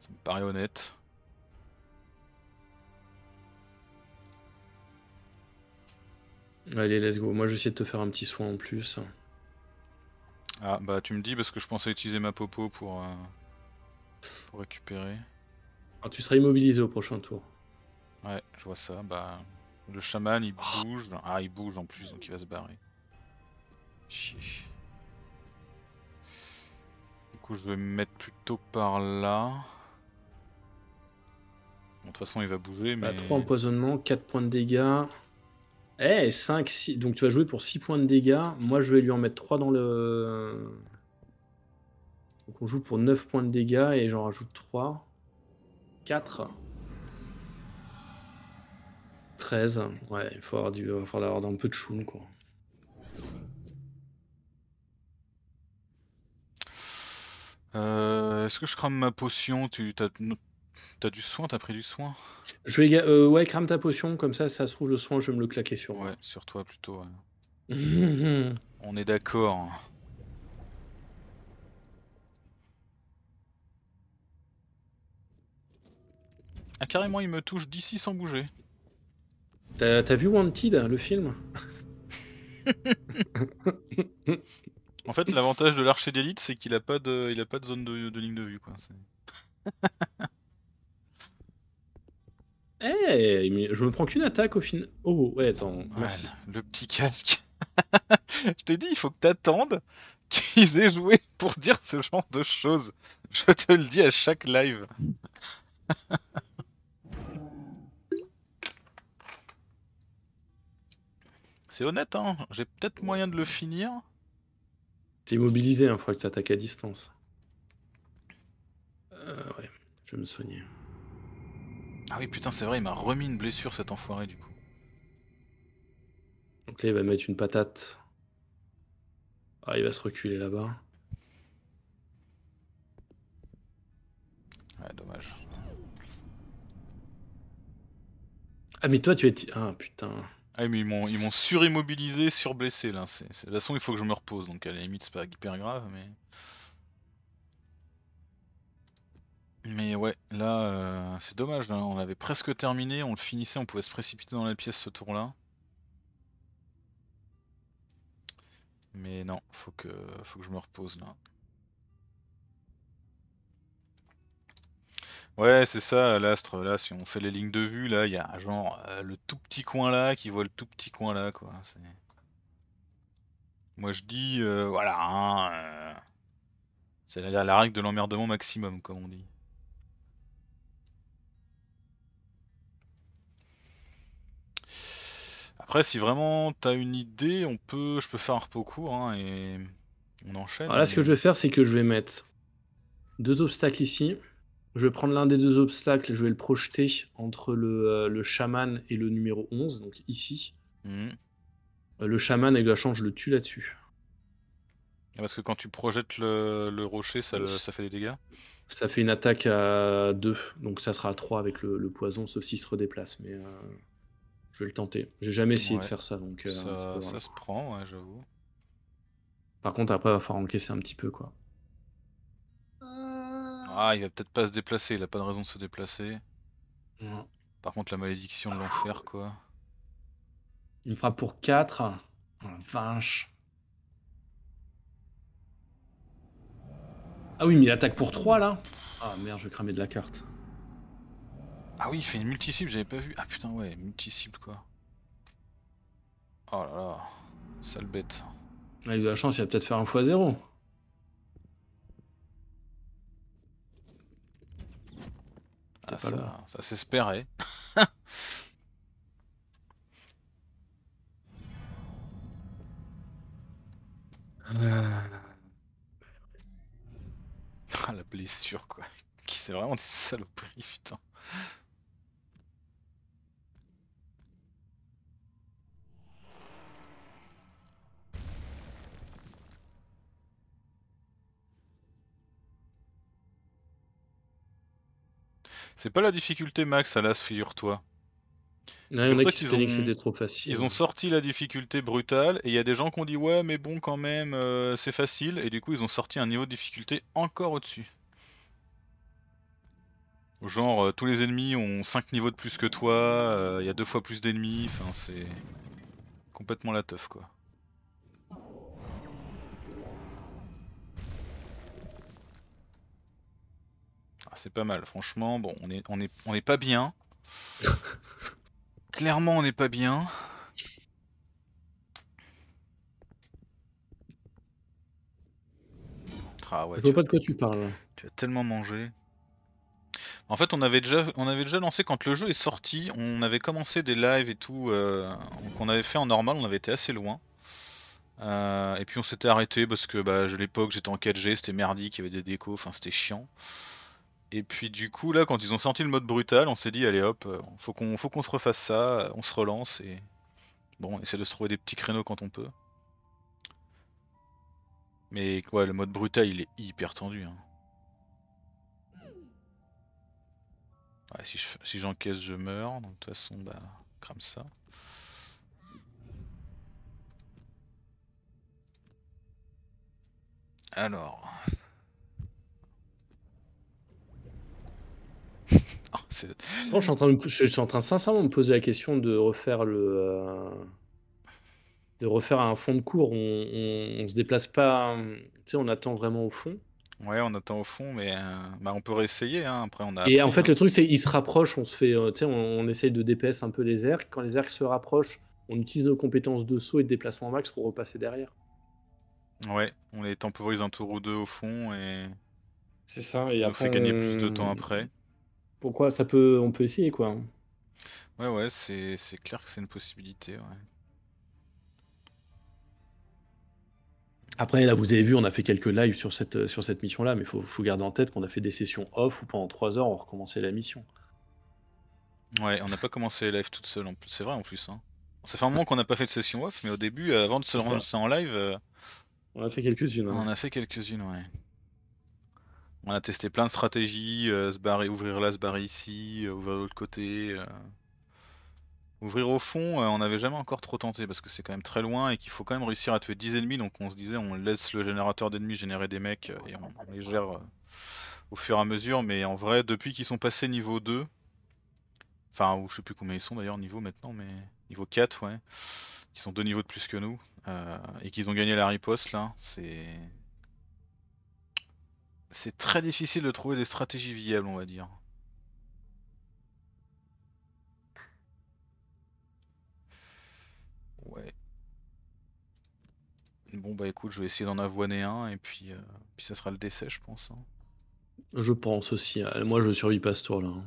Ça me paraît honnête. Allez, let's go. Moi, je vais essayer de te faire un petit soin en plus. Ah, bah tu me dis parce que je pensais utiliser ma popo pour, euh, récupérer. Ah, tu seras immobilisé au prochain tour. Ouais, je vois ça. Bah, le chaman il ah. bouge. Ah, il bouge en plus donc il va se barrer. Chier. Du coup, je vais me mettre plutôt par là de toute façon, il va bouger. Bah, mais... 3 empoisonnements, 4 points de dégâts. Eh, 5, 6. Donc tu vas jouer pour 6 points de dégâts. Moi, je vais lui en mettre 3 dans le. Donc on joue pour 9 points de dégâts et j'en rajoute 3. 4. 13. Ouais, il faut avoir, du... il avoir un peu de choum, quoi. Euh, est-ce que je crame ma potion Tu T'as du soin, t'as pris du soin Je vais, euh, ouais, crame ta potion, comme ça, ça se trouve, le soin, je vais me le claquer sur. Ouais, sur toi plutôt. On est d'accord. Ah, carrément, il me touche d'ici sans bouger. T'as vu Wanted, le film En fait, l'avantage de l'archer d'élite, c'est qu'il a pas de, il a pas de zone de, ligne de vue, quoi. Hey, eh, je me prends qu'une attaque au final. Oh, ouais, attends, Le petit casque. je t'ai dit, il faut que t'attendes qu'ils aient joué pour dire ce genre de choses. Je te le dis à chaque live. C'est honnête, hein. J'ai peut-être moyen de le finir. T'es immobilisé, hein, faudrait que t'attaques à distance. Euh, ouais, je vais me soigner. Ah oui, putain, c'est vrai, il m'a remis une blessure cet enfoiré du coup. Donc là, il va mettre une patate. Ah, il va se reculer là-bas. Ouais, dommage. Ah, mais toi, tu es. Ah, putain. Ah, mais ils m'ont surimmobilisé, surblessé là. C est, De toute façon, il faut que je me repose, donc à la limite, c'est pas hyper grave, mais. Mais ouais, là, euh, c'est dommage, hein. on avait presque terminé, on le finissait, on pouvait se précipiter dans la pièce ce tour-là. Mais non, faut que, faut que je me repose là. Ouais, c'est ça, l'astre, là, si on fait les lignes de vue, là, il y a genre euh, le tout petit coin là qui voit le tout petit coin là, quoi. Moi je dis, euh, voilà, hein, c'est la, règle de l'emmerdement maximum, comme on dit. Après, si vraiment t'as une idée, on peut, je peux faire un repos court hein, et on enchaîne. Alors là, ce que je vais faire, c'est que je vais mettre deux obstacles ici. Je vais prendre l'un des deux obstacles, je vais le projeter entre le, euh, chaman et le numéro 11, donc ici. Hmm. Euh, le chaman, avec la chance, je le tue là-dessus. Ah, parce que quand tu projettes le, rocher, ça, fait des dégâts Ça fait une attaque à 2, donc ça sera à 3 avec le, poison, sauf s'il se redéplace. Mais euh, je vais le tenter. J'ai jamais essayé de faire ça, donc euh, ça, se prend, ouais, j'avoue. Par contre, après, il va falloir encaisser un petit peu, quoi. Euh. Ah, il va peut-être pas se déplacer. Il a pas de raison de se déplacer. Par contre, la malédiction de l'enfer, quoi. me frappe pour 4. Oh, vache. Ah oui, mais il attaque pour 3 là. Ah merde, je vais cramer de la carte. Ah oui, il fait une multi-cible, j'avais pas vu. Ah putain, ouais, multi-cible quoi. Oh là là, sale bête. Ah, il a de la chance, il va peut-être faire un x0. Ah, ça, ça s'espérait. Euh. Ah, la blessure, quoi. C'est vraiment des saloperies, putain. C'est pas la difficulté max, Alas, figure-toi. c'était trop facile. Ils ont sorti la difficulté brutale et il y a des gens qui ont dit ouais mais bon quand même euh, c'est facile et du coup ils ont sorti un niveau de difficulté encore au-dessus. Genre euh, tous les ennemis ont 5 niveaux de plus que toi, euh, il y a deux fois plus d'ennemis, enfin c'est complètement la teuf quoi. c'est pas mal. Franchement, bon, on est, on est, on n'est pas bien. Clairement, on n'est pas bien. Ah Je vois pas de quoi tu parles. Tu as tellement mangé. En fait, on avait déjà, on avait déjà lancé quand le jeu est sorti. On avait commencé des lives et tout euh, qu'on avait fait en normal. On avait été assez loin. Euh, et puis on s'était arrêté parce que bah, à l'époque j'étais en 4G, c'était merdique, il y avait des décos, enfin c'était chiant. Et puis du coup, là, quand ils ont sorti le mode brutal, on s'est dit, allez hop, euh, faut qu'on faut qu'on se refasse ça, euh, on se relance et bon, on essaie de se trouver des petits créneaux quand on peut. Mais ouais, le mode brutal, il est hyper tendu. Hein. Ouais, si j'encaisse, je, je meurs. Donc de toute façon, bah, crame ça. Alors, je, suis en train sincèrement de me poser la question de refaire le. Euh, de refaire un fond de cours. On, se déplace pas. on attend vraiment au fond. Ouais, on attend au fond, mais euh, bah, on peut réessayer. Hein. Après, Et en fait, hein. le truc, c'est qu'ils se rapprochent on se fait, euh, on, essaye de DPS un peu les airs Quand les airs se rapprochent, on utilise nos compétences de saut et de déplacement max pour repasser derrière. Ouais, on les temporise un tour ou deux au fond et C'est ça, et après. fait gagner plus de temps après pourquoi ça peut, on peut essayer quoi. Ouais, ouais, c'est, clair que c'est une possibilité. Après, là, vous avez vu, on a fait quelques lives sur cette, sur cette mission-là, mais il faut, garder en tête qu'on a fait des sessions off ou pendant 3 heures, on recommençait la mission. Ouais, on n'a pas commencé les lives toute seule, en plus. c'est vrai en plus. Hein. Ça fait un moment qu'on n'a pas fait de session off, mais au début, euh, avant de se lancer en live. Euh, on a fait quelques-unes. On a fait quelques-unes, ouais. On a testé plein de stratégies, euh, se barrer, ouvrir là, se barrer ici, euh, ouvrir de l'autre côté. Euh. Ouvrir au fond, on n'avait jamais encore trop tenté parce que c'est quand même très loin et qu'il faut quand même réussir à tuer 10 ennemis. Donc on se disait, on laisse le générateur d'ennemis générer des mecs et on, les gère au fur et à mesure. Mais en vrai, depuis qu'ils sont passés niveau 2, enfin, je sais plus combien ils sont d'ailleurs niveau maintenant, mais niveau 4, ouais, qui sont deux niveaux de plus que nous et qu'ils ont gagné la riposte là, c'est c'est très difficile de trouver des stratégies viables, on va dire. Ouais. Bon bah écoute, je vais essayer d'en avoiner un et puis, euh, puis ça sera le décès, je pense. Hein. Je pense aussi. Hein. Moi, je survis pas ce tour-là. Hein.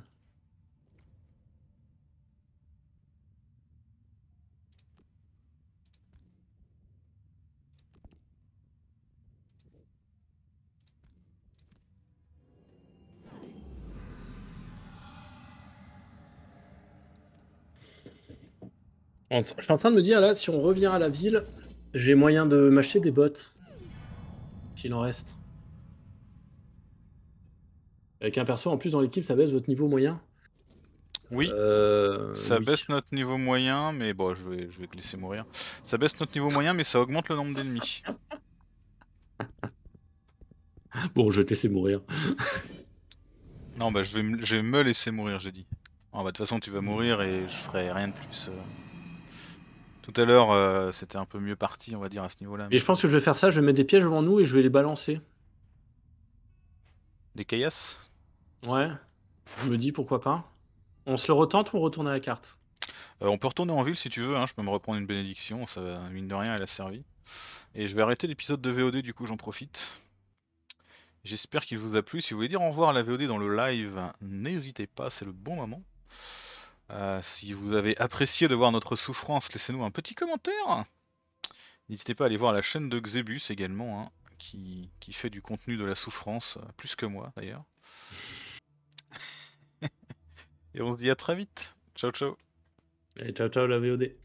Je suis en train de me dire là, si on revient à la ville, j'ai moyen de m'acheter des bottes. S'il en reste. Avec un perso en plus dans l'équipe, ça baisse votre niveau moyen Oui. Euh, ça baisse notre niveau moyen, mais bon, je vais, je vais te laisser mourir. Ça baisse notre niveau moyen, mais ça augmente le nombre d'ennemis. bon, je vais te laisser mourir. non, bah je vais, je vais me laisser mourir, j'ai dit. Bah, de toute façon, tu vas mourir et je ferai rien de plus. Euh. Tout à l'heure, euh, c'était un peu mieux parti, on va dire, à ce niveau-là. Et je pense que je vais faire ça, je vais mettre des pièges devant nous et je vais les balancer. Des caillasses Ouais. Je me dis pourquoi pas. On se le retente ou on retourne à la carte euh, On peut retourner en ville si tu veux, hein. je peux me reprendre une bénédiction, ça mine de rien, elle a servi. Et je vais arrêter l'épisode de VOD, du coup j'en profite. J'espère qu'il vous a plu. Si vous voulez dire au revoir à la VOD dans le live, n'hésitez pas, c'est le bon moment. Euh, si vous avez apprécié de voir notre souffrance, laissez-nous un petit commentaire. N'hésitez pas à aller voir la chaîne de Xebus également, hein, qui, qui, fait du contenu de la souffrance, euh, plus que moi d'ailleurs. Et on se dit à très vite. Ciao ciao. Et ciao ciao la VOD.